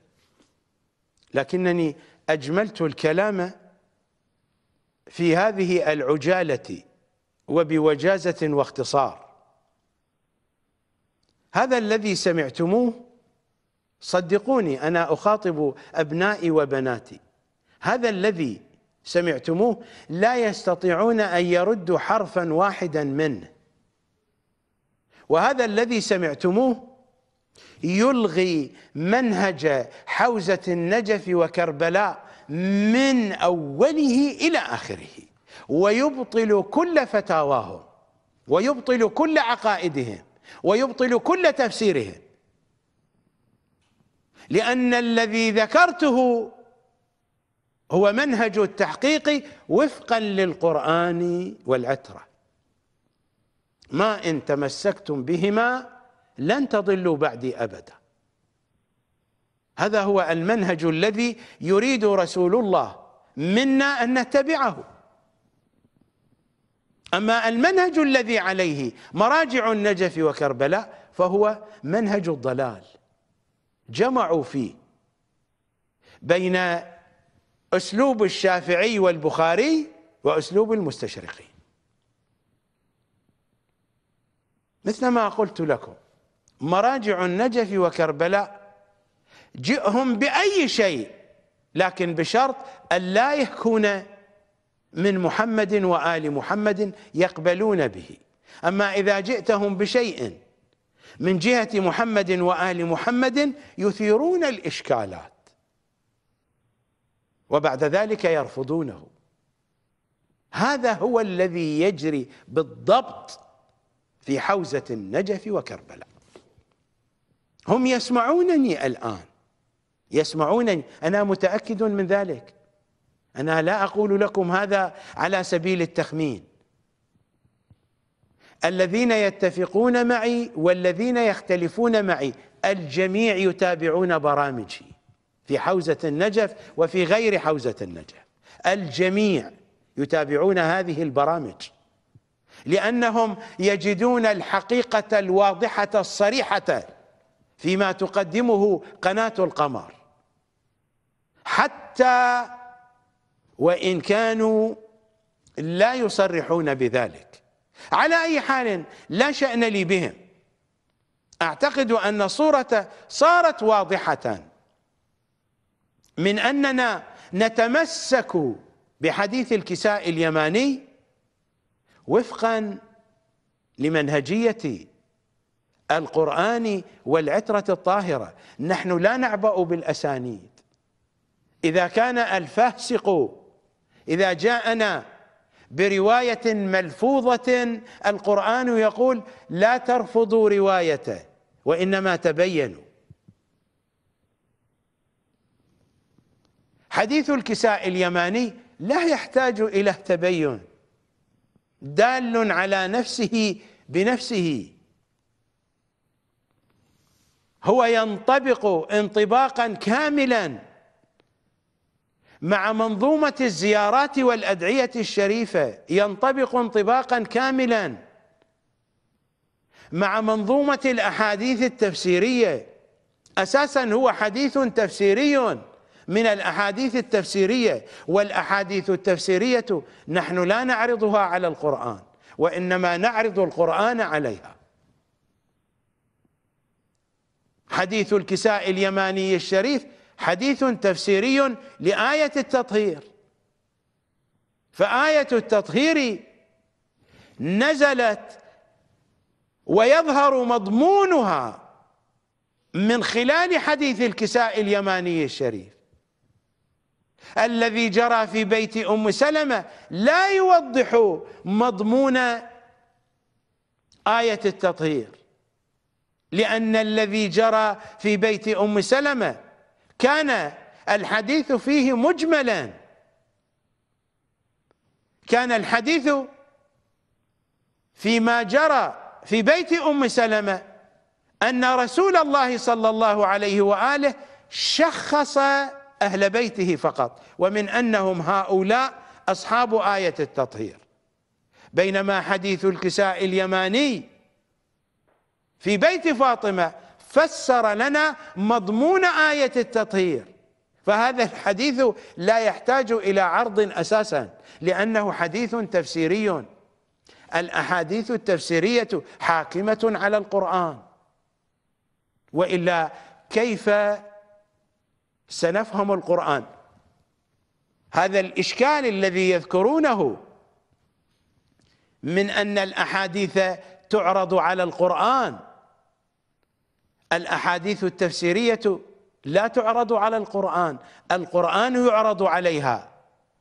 لكنني أجملت الكلام في هذه العجالة وبوجازة واختصار هذا الذي سمعتموه صدقوني أنا أخاطب أبنائي وبناتي هذا الذي سمعتموه لا يستطيعون أن يردوا حرفا واحدا منه وهذا الذي سمعتموه يلغي منهج حوزة النجف وكربلاء من أوله إلى آخره ويبطل كل فتاواهم ويبطل كل عقائدهم ويبطل كل تفسيرهم لأن الذي ذكرته هو منهج التحقيق وفقا للقرآن والعترة ما إن تمسكتم بهما لن تضلوا بعدي أبدا هذا هو المنهج الذي يريد رسول الله منا أن نتبعه أما المنهج الذي عليه مراجع النجف وكربلاء فهو منهج الضلال جمعوا فيه بين أسلوب الشافعي والبخاري وأسلوب المستشرقين مثل ما قلت لكم مراجع النجف وكربلاء جئهم بأي شيء لكن بشرط أن لا يكون من محمد وآل محمد يقبلون به أما إذا جئتهم بشيء من جهة محمد وآل محمد يثيرون الإشكالات وبعد ذلك يرفضونه هذا هو الذي يجري بالضبط في حوزة النجف وكربلاء هم يسمعونني الآن يسمعونني أنا متأكد من ذلك أنا لا أقول لكم هذا على سبيل التخمين الذين يتفقون معي والذين يختلفون معي الجميع يتابعون برامجي في حوزة النجف وفي غير حوزة النجف الجميع يتابعون هذه البرامج لأنهم يجدون الحقيقة الواضحة الصريحة فيما تقدمه قناة القمر حتى وإن كانوا لا يصرحون بذلك على أي حال لا شأن لي بهم أعتقد أن الصورة صارت واضحة من اننا نتمسك بحديث الكساء اليماني وفقا لمنهجيه القران والعتره الطاهره نحن لا نعبا بالاسانيد اذا كان الفاسق اذا جاءنا بروايه ملفوظه القران يقول لا ترفضوا روايته وانما تبينوا حديث الكساء اليماني لا يحتاج إلى تبين دال على نفسه بنفسه هو ينطبق انطباقا كاملا مع منظومة الزيارات والأدعية الشريفة ينطبق انطباقا كاملا مع منظومة الأحاديث التفسيرية أساسا هو حديث تفسيري من الأحاديث التفسيرية والأحاديث التفسيرية نحن لا نعرضها على القرآن وإنما نعرض القرآن عليها حديث الكساء اليماني الشريف حديث تفسيري لآية التطهير فآية التطهير نزلت ويظهر مضمونها من خلال حديث الكساء اليماني الشريف الذي جرى في بيت ام سلمه لا يوضح مضمون ايه التطهير لان الذي جرى في بيت ام سلمه كان الحديث فيه مجملا كان الحديث فيما جرى في بيت ام سلمه ان رسول الله صلى الله عليه واله شخص أهل بيته فقط ومن أنهم هؤلاء أصحاب آية التطهير بينما حديث الكساء اليماني في بيت فاطمة فسر لنا مضمون آية التطهير فهذا الحديث لا يحتاج إلى عرض أساسا لأنه حديث تفسيري الأحاديث التفسيرية حاكمة على القرآن وإلا كيف سنفهم القرآن هذا الإشكال الذي يذكرونه من أن الأحاديث تعرض على القرآن الأحاديث التفسيرية لا تعرض على القرآن القرآن يعرض عليها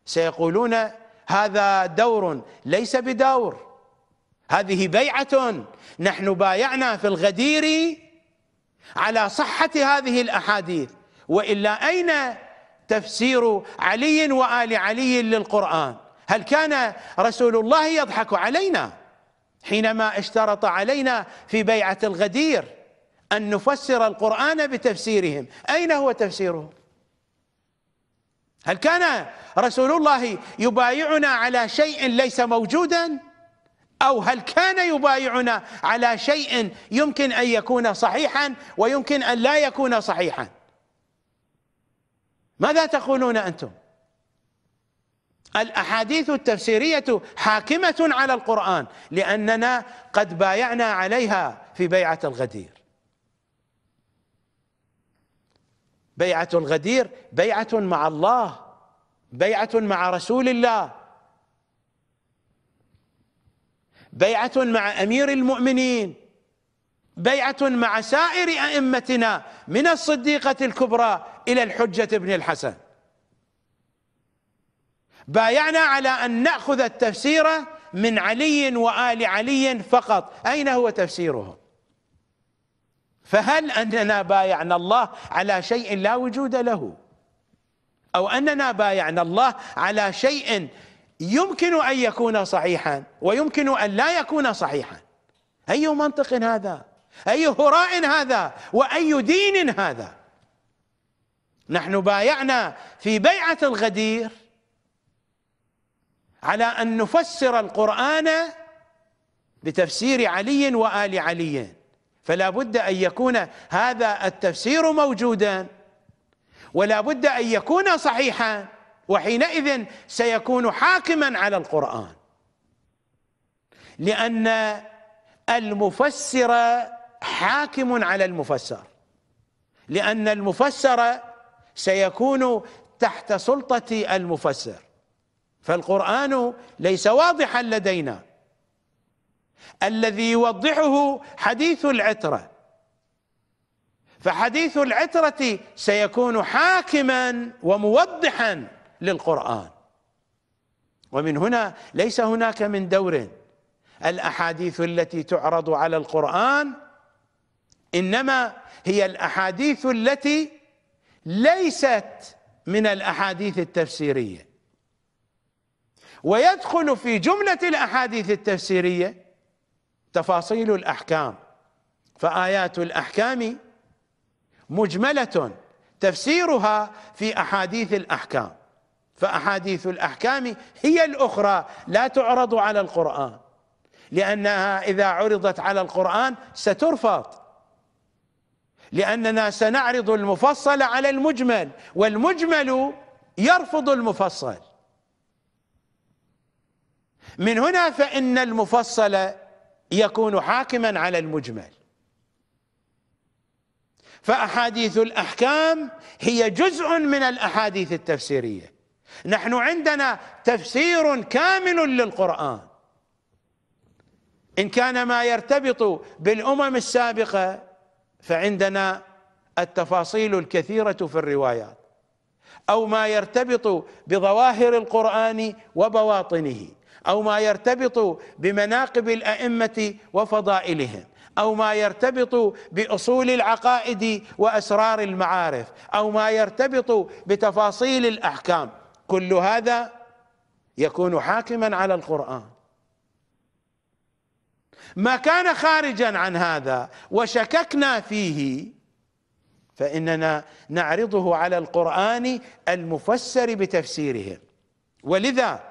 سيقولون هذا دور ليس بدور هذه بيعة نحن بايعنا في الغدير على صحة هذه الأحاديث وإلا أين تفسير علي وآل علي للقرآن هل كان رسول الله يضحك علينا حينما اشترط علينا في بيعة الغدير أن نفسر القرآن بتفسيرهم أين هو تفسيره هل كان رسول الله يبايعنا على شيء ليس موجودا أو هل كان يبايعنا على شيء يمكن أن يكون صحيحا ويمكن أن لا يكون صحيحا ماذا تقولون أنتم الأحاديث التفسيرية حاكمة على القرآن لأننا قد بايعنا عليها في بيعة الغدير بيعة الغدير بيعة مع الله بيعة مع رسول الله بيعة مع أمير المؤمنين بيعة مع سائر أئمتنا من الصديقة الكبرى إلى الحجة بن الحسن بايعنا على أن نأخذ التفسير من علي وآل علي فقط أين هو تفسيره فهل أننا بايعنا الله على شيء لا وجود له أو أننا بايعنا الله على شيء يمكن أن يكون صحيحا ويمكن أن لا يكون صحيحا أي منطق هذا أي هراء هذا وأي دين هذا نحن بايعنا في بيعة الغدير على أن نفسر القرآن بتفسير علي وآل علي فلا بد أن يكون هذا التفسير موجودا ولا بد أن يكون صحيحا وحينئذ سيكون حاكما على القرآن لأن المفسر حاكم على المفسر لأن المفسر سيكون تحت سلطة المفسر فالقرآن ليس واضحا لدينا الذي يوضحه حديث العترة فحديث العترة سيكون حاكما وموضحا للقرآن ومن هنا ليس هناك من دور الأحاديث التي تعرض على القرآن انما هي الاحاديث التي ليست من الاحاديث التفسيريه ويدخل في جمله الاحاديث التفسيريه تفاصيل الاحكام فايات الاحكام مجمله تفسيرها في احاديث الاحكام فاحاديث الاحكام هي الاخرى لا تعرض على القران لانها اذا عرضت على القران سترفض لأننا سنعرض المفصل على المجمل والمجمل يرفض المفصل من هنا فإن المفصل يكون حاكما على المجمل فأحاديث الأحكام هي جزء من الأحاديث التفسيرية نحن عندنا تفسير كامل للقرآن إن كان ما يرتبط بالأمم السابقة فعندنا التفاصيل الكثيره في الروايات او ما يرتبط بظواهر القران وبواطنه او ما يرتبط بمناقب الائمه وفضائلهم او ما يرتبط باصول العقائد واسرار المعارف او ما يرتبط بتفاصيل الاحكام كل هذا يكون حاكما على القران ما كان خارجا عن هذا وشككنا فيه فاننا نعرضه على القران المفسر بتفسيره ولذا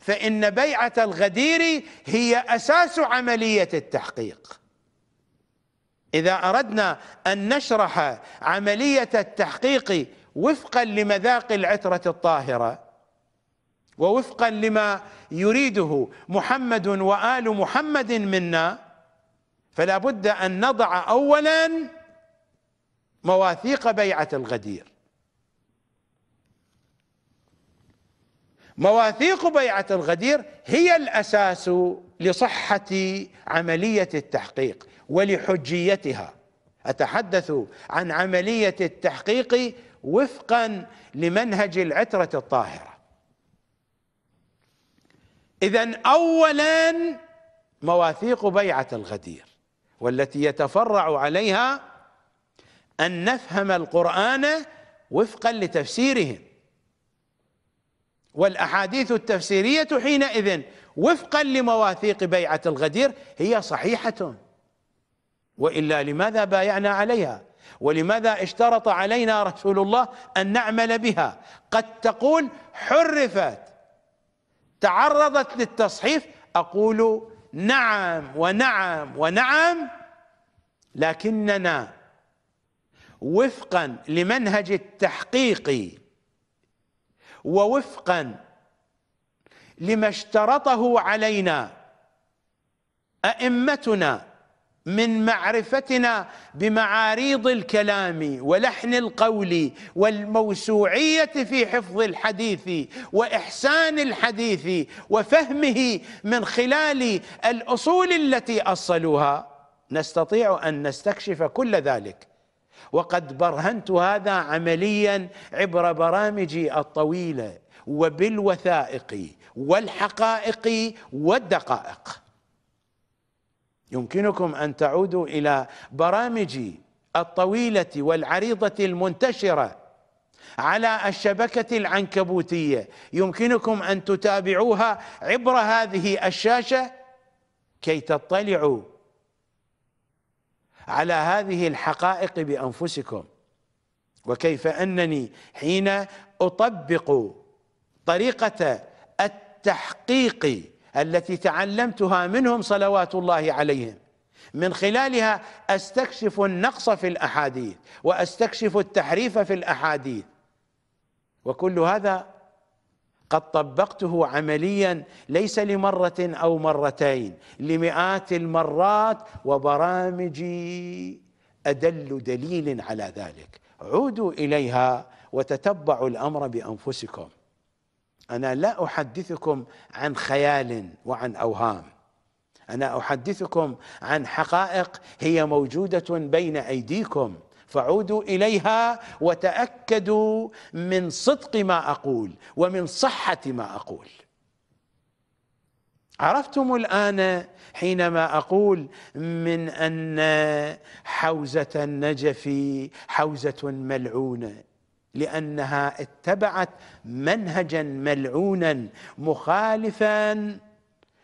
فان بيعه الغدير هي اساس عمليه التحقيق اذا اردنا ان نشرح عمليه التحقيق وفقا لمذاق العتره الطاهره ووفقا لما يريده محمد وال محمد منا فلا بد ان نضع اولا مواثيق بيعه الغدير مواثيق بيعه الغدير هي الاساس لصحه عمليه التحقيق ولحجيتها اتحدث عن عمليه التحقيق وفقا لمنهج العتره الطاهره اذا اولا مواثيق بيعه الغدير والتي يتفرع عليها ان نفهم القران وفقا لتفسيرهم والاحاديث التفسيريه حينئذ وفقا لمواثيق بيعه الغدير هي صحيحه والا لماذا بايعنا عليها ولماذا اشترط علينا رسول الله ان نعمل بها قد تقول حرفت تعرضت للتصحيف أقول نعم ونعم ونعم لكننا وفقا لمنهج التحقيق ووفقا لما اشترطه علينا أئمتنا من معرفتنا بمعاريض الكلام ولحن القول والموسوعيه في حفظ الحديث واحسان الحديث وفهمه من خلال الاصول التي اصلوها نستطيع ان نستكشف كل ذلك وقد برهنت هذا عمليا عبر برامجي الطويله وبالوثائق والحقائق والدقائق يمكنكم أن تعودوا إلى برامجي الطويلة والعريضة المنتشرة على الشبكة العنكبوتية يمكنكم أن تتابعوها عبر هذه الشاشة كي تطلعوا على هذه الحقائق بأنفسكم وكيف أنني حين أطبق طريقة التحقيق التي تعلمتها منهم صلوات الله عليهم من خلالها استكشف النقص في الاحاديث واستكشف التحريف في الاحاديث وكل هذا قد طبقته عمليا ليس لمره او مرتين لمئات المرات وبرامجي ادل دليل على ذلك عودوا اليها وتتبعوا الامر بانفسكم انا لا احدثكم عن خيال وعن اوهام انا احدثكم عن حقائق هي موجوده بين ايديكم فعودوا اليها وتاكدوا من صدق ما اقول ومن صحه ما اقول عرفتم الان حينما اقول من ان حوزه النجف حوزه ملعونه لانها اتبعت منهجا ملعونا مخالفا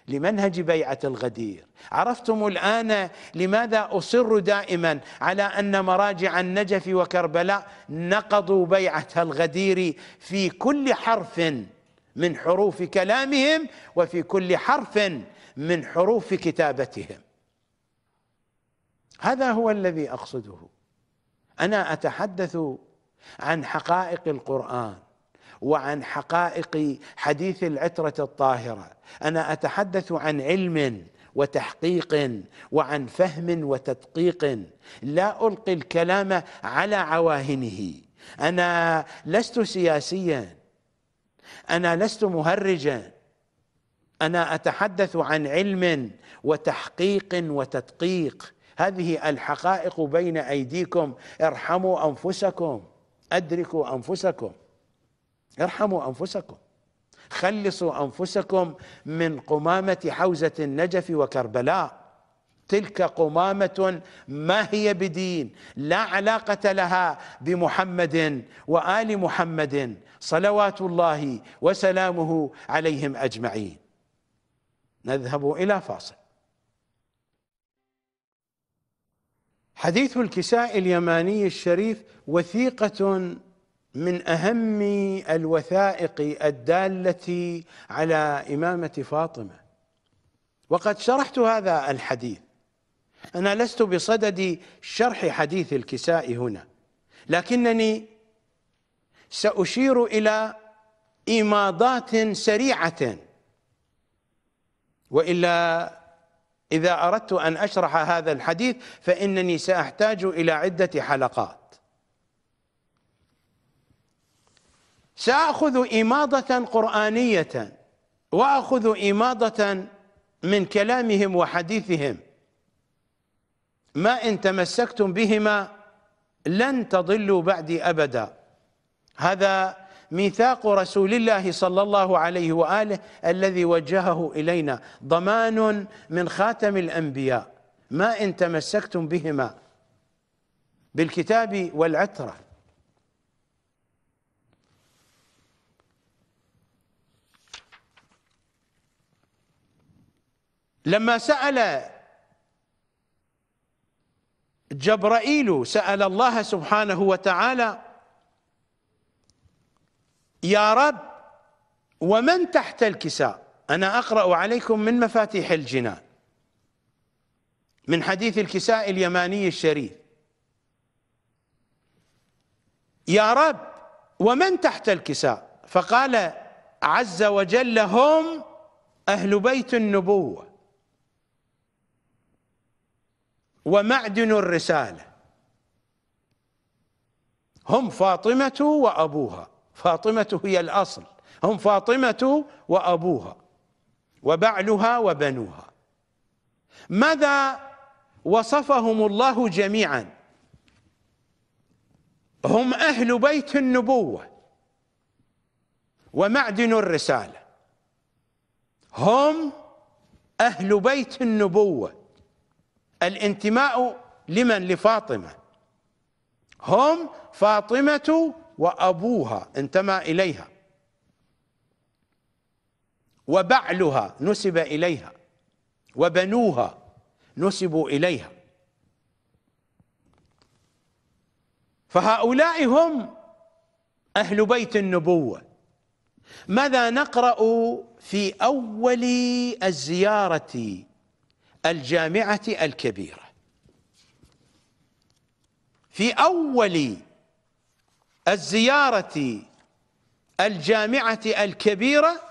لمنهج بيعه الغدير عرفتم الان لماذا اصر دائما على ان مراجع النجف وكربلاء نقضوا بيعه الغدير في كل حرف من حروف كلامهم وفي كل حرف من حروف كتابتهم هذا هو الذي اقصده انا اتحدث عن حقائق القرآن وعن حقائق حديث العترة الطاهرة أنا أتحدث عن علم وتحقيق وعن فهم وتدقيق لا ألقي الكلام على عواهنه أنا لست سياسيا أنا لست مهرجا أنا أتحدث عن علم وتحقيق وتدقيق هذه الحقائق بين أيديكم ارحموا أنفسكم أدركوا أنفسكم ارحموا أنفسكم خلصوا أنفسكم من قمامة حوزة النجف وكربلاء تلك قمامة ما هي بدين لا علاقة لها بمحمد وآل محمد صلوات الله وسلامه عليهم أجمعين نذهب إلى فاصل حديث الكساء اليماني الشريف وثيقة من أهم الوثائق الدالة على إمامة فاطمة وقد شرحت هذا الحديث أنا لست بصدد شرح حديث الكساء هنا لكنني سأشير إلى إيماضات سريعة وإلا إذا أردت أن أشرح هذا الحديث فإنني سأحتاج إلى عدة حلقات سأخذ إماضة قرآنية وأخذ إماضة من كلامهم وحديثهم ما إن تمسكتم بهما لن تضلوا بعدي أبدا هذا ميثاق رسول الله صلى الله عليه واله الذي وجهه الينا ضمان من خاتم الانبياء ما ان تمسكتم بهما بالكتاب والعتره لما سال جبرائيل سال الله سبحانه وتعالى يا رب ومن تحت الكساء أنا أقرأ عليكم من مفاتيح الجنان من حديث الكساء اليماني الشريف يا رب ومن تحت الكساء فقال عز وجل هم أهل بيت النبوة ومعدن الرسالة هم فاطمة وأبوها فاطمة هي الأصل هم فاطمة وأبوها وبعلها وبنوها ماذا وصفهم الله جميعا هم أهل بيت النبوة ومعدن الرسالة هم أهل بيت النبوة الانتماء لمن لفاطمة هم فاطمة وأبوها انتمى إليها وبعلها نسب إليها وبنوها نسبوا إليها فهؤلاء هم أهل بيت النبوة ماذا نقرأ في أول الزيارة الجامعة الكبيرة في أول الزيارة الجامعة الكبيرة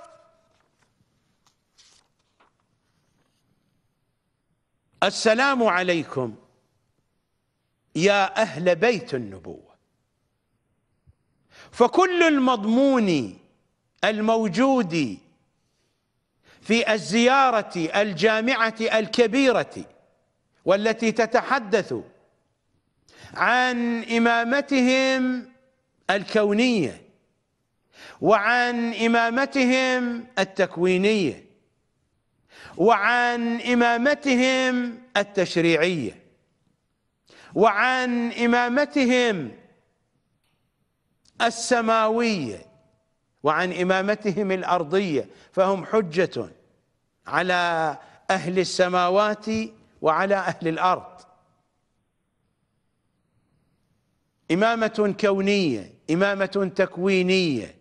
السلام عليكم يا أهل بيت النبوة فكل المضمون الموجود في الزيارة الجامعة الكبيرة والتي تتحدث عن إمامتهم الكونية وعن إمامتهم التكوينية وعن إمامتهم التشريعية وعن إمامتهم السماوية وعن إمامتهم الأرضية فهم حجة على أهل السماوات وعلى أهل الأرض إمامة كونية إمامة تكوينية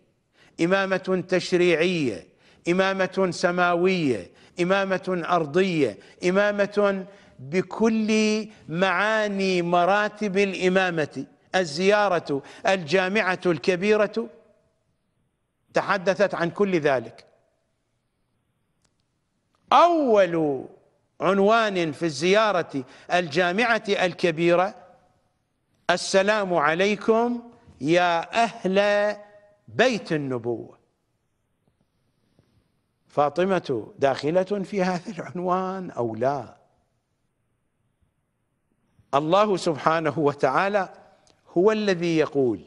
إمامة تشريعية إمامة سماوية إمامة أرضية إمامة بكل معاني مراتب الإمامة الزيارة الجامعة الكبيرة تحدثت عن كل ذلك أول عنوان في الزيارة الجامعة الكبيرة السلام عليكم يا أهل بيت النبوة فاطمة داخلة في هذا العنوان أو لا الله سبحانه وتعالى هو الذي يقول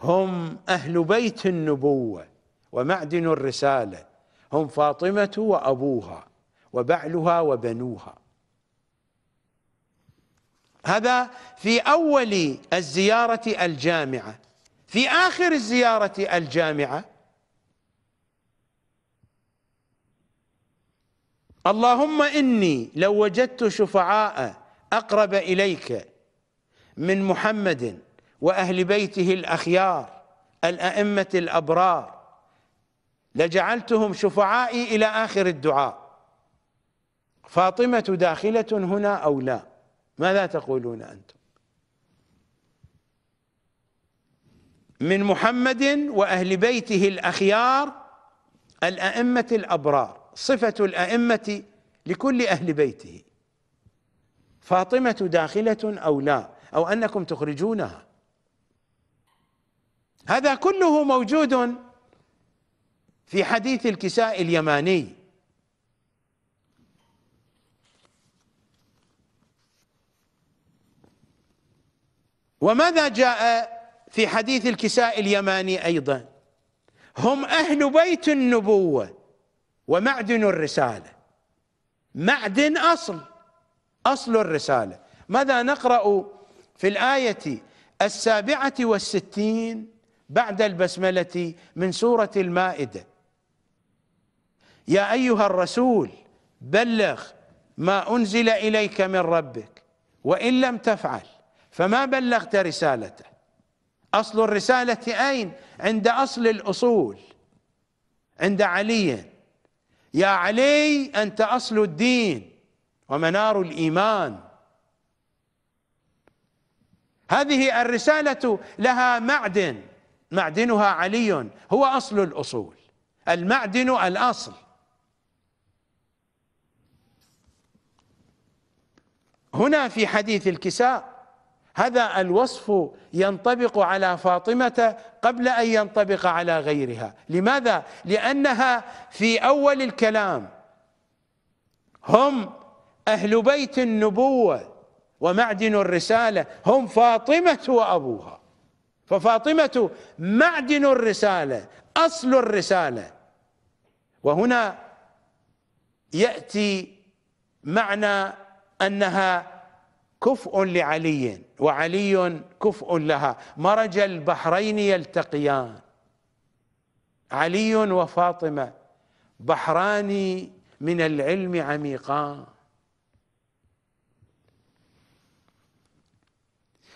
هم أهل بيت النبوة ومعدن الرسالة هم فاطمة وأبوها وبعلها وبنوها هذا في أول الزيارة الجامعة في آخر الزيارة الجامعة اللهم إني لو وجدت شفعاء أقرب إليك من محمد وأهل بيته الأخيار الأئمة الأبرار لجعلتهم شفعائي إلى آخر الدعاء فاطمة داخلة هنا أو لا؟ ماذا تقولون أنتم من محمد وأهل بيته الأخيار الأئمة الأبرار صفة الأئمة لكل أهل بيته فاطمة داخلة أو لا أو أنكم تخرجونها هذا كله موجود في حديث الكساء اليماني وماذا جاء في حديث الكساء اليماني ايضا هم اهل بيت النبوه ومعدن الرساله معدن اصل اصل الرساله ماذا نقرا في الايه السابعه والستين بعد البسمله من سوره المائده يا ايها الرسول بلغ ما انزل اليك من ربك وان لم تفعل فما بلغت رسالته اصل الرساله اين عند اصل الاصول عند علي يا علي انت اصل الدين ومنار الايمان هذه الرساله لها معدن معدنها علي هو اصل الاصول المعدن الاصل هنا في حديث الكساء هذا الوصف ينطبق على فاطمه قبل ان ينطبق على غيرها لماذا لانها في اول الكلام هم اهل بيت النبوه ومعدن الرساله هم فاطمه وابوها ففاطمه معدن الرساله اصل الرساله وهنا ياتي معنى انها كفء لعلي وعلي كفء لها مرج البحرين يلتقيان علي وفاطمة بحران من العلم عميقان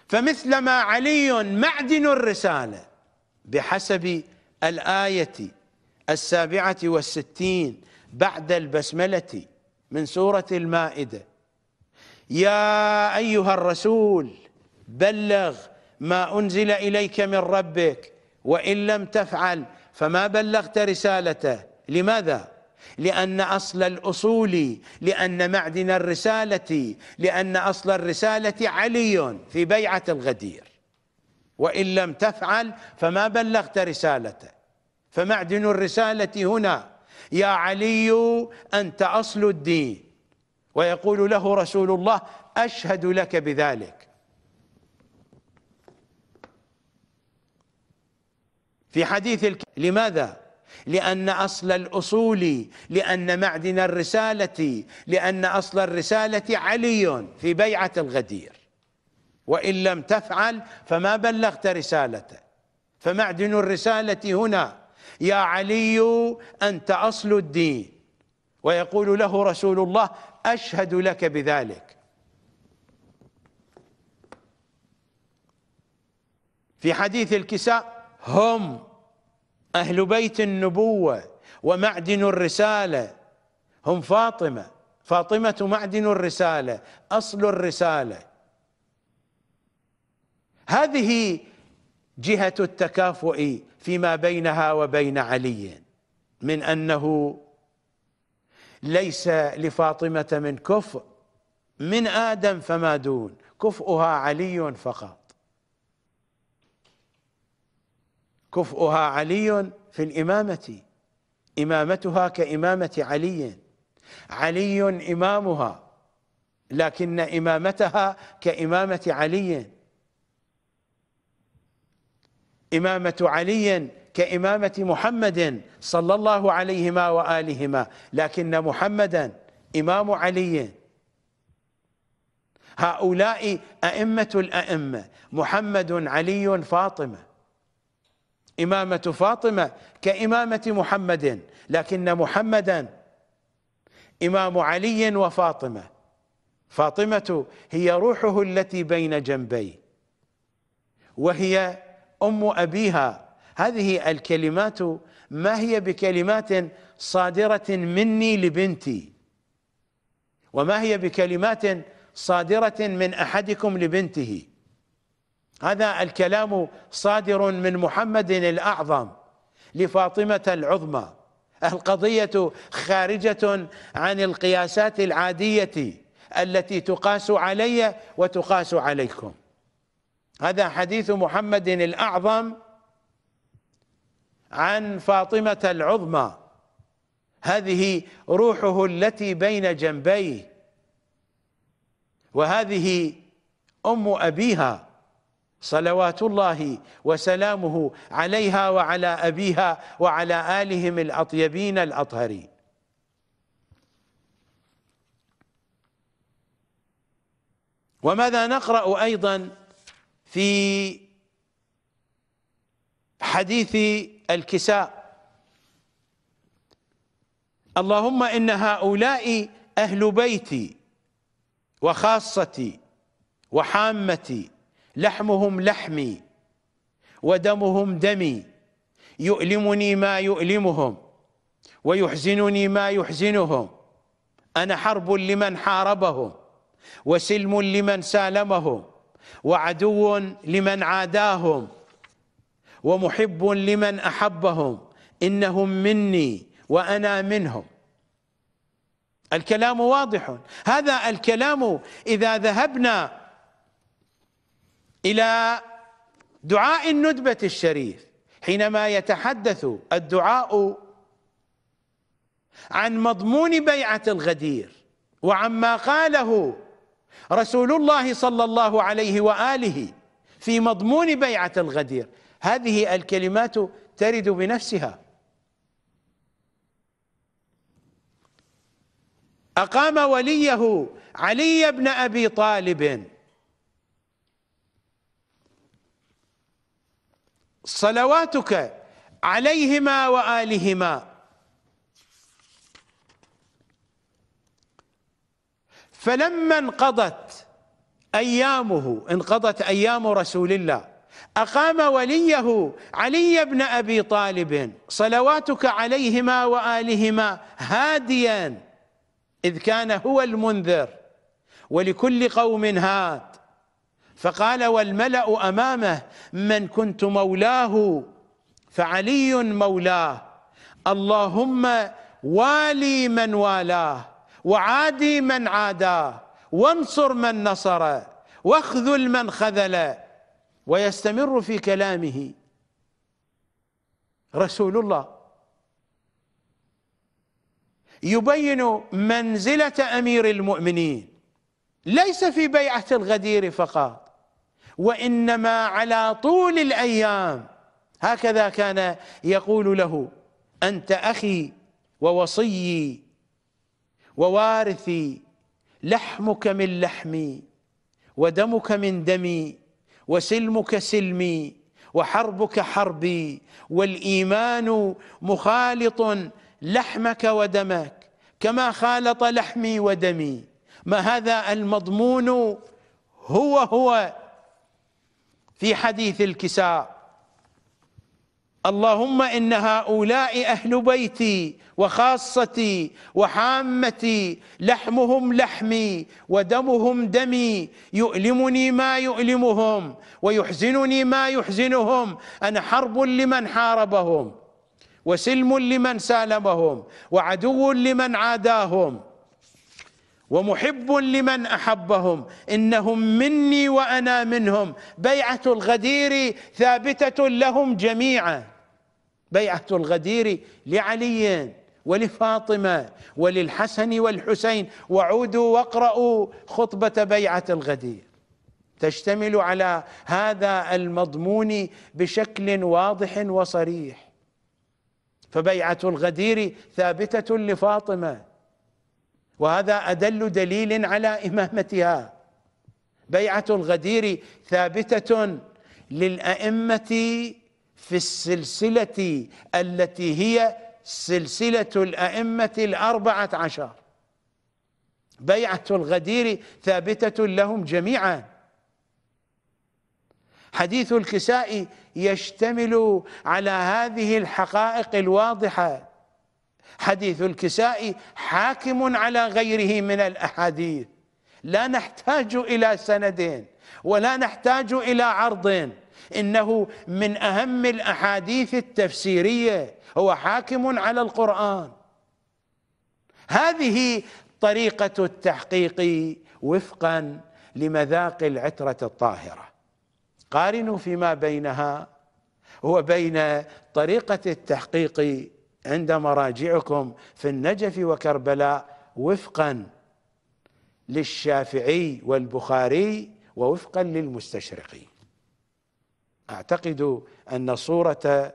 فمثلما علي معدن الرسالة بحسب الآية السابعة والستين بعد البسملة من سورة المائدة يا أيها الرسول بلغ ما أنزل إليك من ربك وإن لم تفعل فما بلغت رسالته لماذا؟ لأن أصل الأصول لأن معدن الرسالة لأن أصل الرسالة علي في بيعة الغدير وإن لم تفعل فما بلغت رسالته فمعدن الرسالة هنا يا علي أنت أصل الدين ويقول له رسول الله أشهد لك بذلك في حديث الك... لماذا؟ لأن أصل الأصول لأن معدن الرسالة لأن أصل الرسالة علي في بيعة الغدير وإن لم تفعل فما بلغت رسالته فمعدن الرسالة هنا يا علي أنت أصل الدين ويقول له رسول الله اشهد لك بذلك في حديث الكساء هم اهل بيت النبوه ومعدن الرساله هم فاطمه فاطمه معدن الرساله اصل الرساله هذه جهه التكافؤ فيما بينها وبين علي من انه ليس لفاطمة من كفء من آدم فما دون كفؤها علي فقط كفؤها علي في الإمامة إمامتها كإمامة علي علي إمامها لكن إمامتها كإمامة علي إمامة علي كإمامة محمد صلى الله عليهما وآلهما لكن محمدا إمام علي هؤلاء أئمة الأئمة محمد علي فاطمة إمامة فاطمة كإمامة محمد لكن محمدا إمام علي وفاطمة فاطمة هي روحه التي بين جنبيه وهي أم أبيها هذه الكلمات ما هي بكلمات صادرة مني لبنتي وما هي بكلمات صادرة من أحدكم لبنته هذا الكلام صادر من محمد الأعظم لفاطمة العظمى القضية خارجة عن القياسات العادية التي تقاس علي وتقاس عليكم هذا حديث محمد الأعظم عن فاطمة العظمى هذه روحه التي بين جنبيه وهذه أم أبيها صلوات الله وسلامه عليها وعلى أبيها وعلى آلهم الأطيبين الأطهرين وماذا نقرأ أيضا في حديث الكساء اللهم إن هؤلاء أهل بيتي وخاصتي وحامتي لحمهم لحمي ودمهم دمي يؤلمني ما يؤلمهم ويحزنني ما يحزنهم أنا حرب لمن حاربهم وسلم لمن سالمهم وعدو لمن عاداهم ومحب لمن احبهم انهم مني وانا منهم الكلام واضح هذا الكلام اذا ذهبنا الى دعاء الندبه الشريف حينما يتحدث الدعاء عن مضمون بيعه الغدير وعما قاله رسول الله صلى الله عليه واله في مضمون بيعه الغدير هذه الكلمات ترد بنفسها أقام وليه علي بن أبي طالب صلواتك عليهما وآلهما فلما انقضت أيامه انقضت أيام رسول الله أقام وليه علي بن أبي طالب صلواتك عليهما وآلهما هاديا إذ كان هو المنذر ولكل قوم هاد فقال والملأ أمامه من كنت مولاه فعلي مولاه اللهم والي من والاه وعادي من عاداه وانصر من نصره واخذل من خذله ويستمر في كلامه رسول الله يبين منزلة أمير المؤمنين ليس في بيعة الغدير فقط وإنما على طول الأيام هكذا كان يقول له أنت أخي ووصيي ووارثي لحمك من لحمي ودمك من دمي وسلمك سلمي وحربك حربي والايمان مخالط لحمك ودمك كما خالط لحمي ودمي ما هذا المضمون هو هو في حديث الكساء اللهم ان هؤلاء اهل بيتي وخاصتي وحامتي لحمهم لحمي ودمهم دمي يؤلمني ما يؤلمهم ويحزنني ما يحزنهم انا حرب لمن حاربهم وسلم لمن سالمهم وعدو لمن عاداهم ومحب لمن احبهم انهم مني وانا منهم بيعه الغدير ثابته لهم جميعا بيعه الغدير لعلي ولفاطمه وللحسن والحسين وعودوا واقرأوا خطبه بيعه الغدير تشتمل على هذا المضمون بشكل واضح وصريح فبيعه الغدير ثابته لفاطمه وهذا أدل دليل على إمامتها بيعة الغدير ثابتة للأئمة في السلسلة التي هي سلسلة الأئمة الأربعة عشر بيعة الغدير ثابتة لهم جميعا حديث الكسائي يشتمل على هذه الحقائق الواضحة حديث الكسائي حاكم على غيره من الأحاديث لا نحتاج إلى سندين ولا نحتاج إلى عرض إنه من أهم الأحاديث التفسيرية هو حاكم على القرآن هذه طريقة التحقيق وفقا لمذاق العترة الطاهرة قارنوا فيما بينها وبين طريقة التحقيق عند مراجعكم في النجف وكربلاء وفقا للشافعي والبخاري ووفقا للمستشرقي اعتقد ان الصوره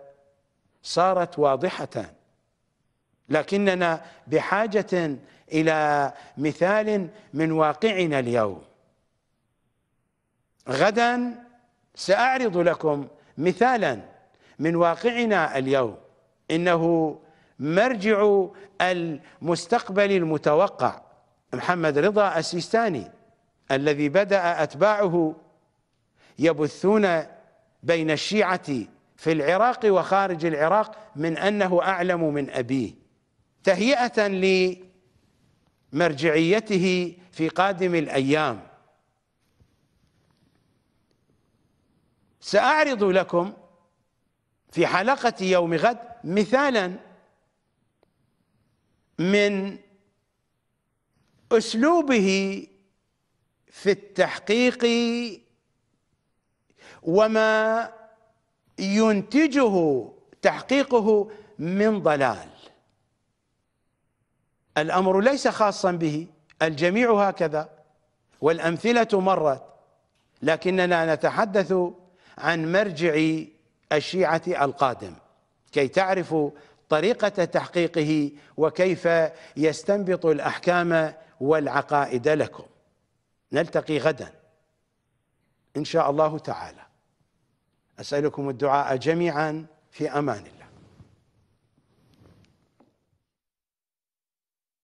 صارت واضحه لكننا بحاجه الى مثال من واقعنا اليوم غدا ساعرض لكم مثالا من واقعنا اليوم إنه مرجع المستقبل المتوقع محمد رضا السيستاني الذي بدأ أتباعه يبثون بين الشيعة في العراق وخارج العراق من أنه أعلم من أبيه تهيئة لمرجعيته في قادم الأيام سأعرض لكم في حلقة يوم غد مثالا من اسلوبه في التحقيق وما ينتجه تحقيقه من ضلال الامر ليس خاصا به الجميع هكذا والامثله مرت لكننا نتحدث عن مرجع الشيعه القادم كي تعرفوا طريقة تحقيقه وكيف يستنبط الأحكام والعقائد لكم نلتقي غدا إن شاء الله تعالى أسألكم الدعاء جميعا في أمان الله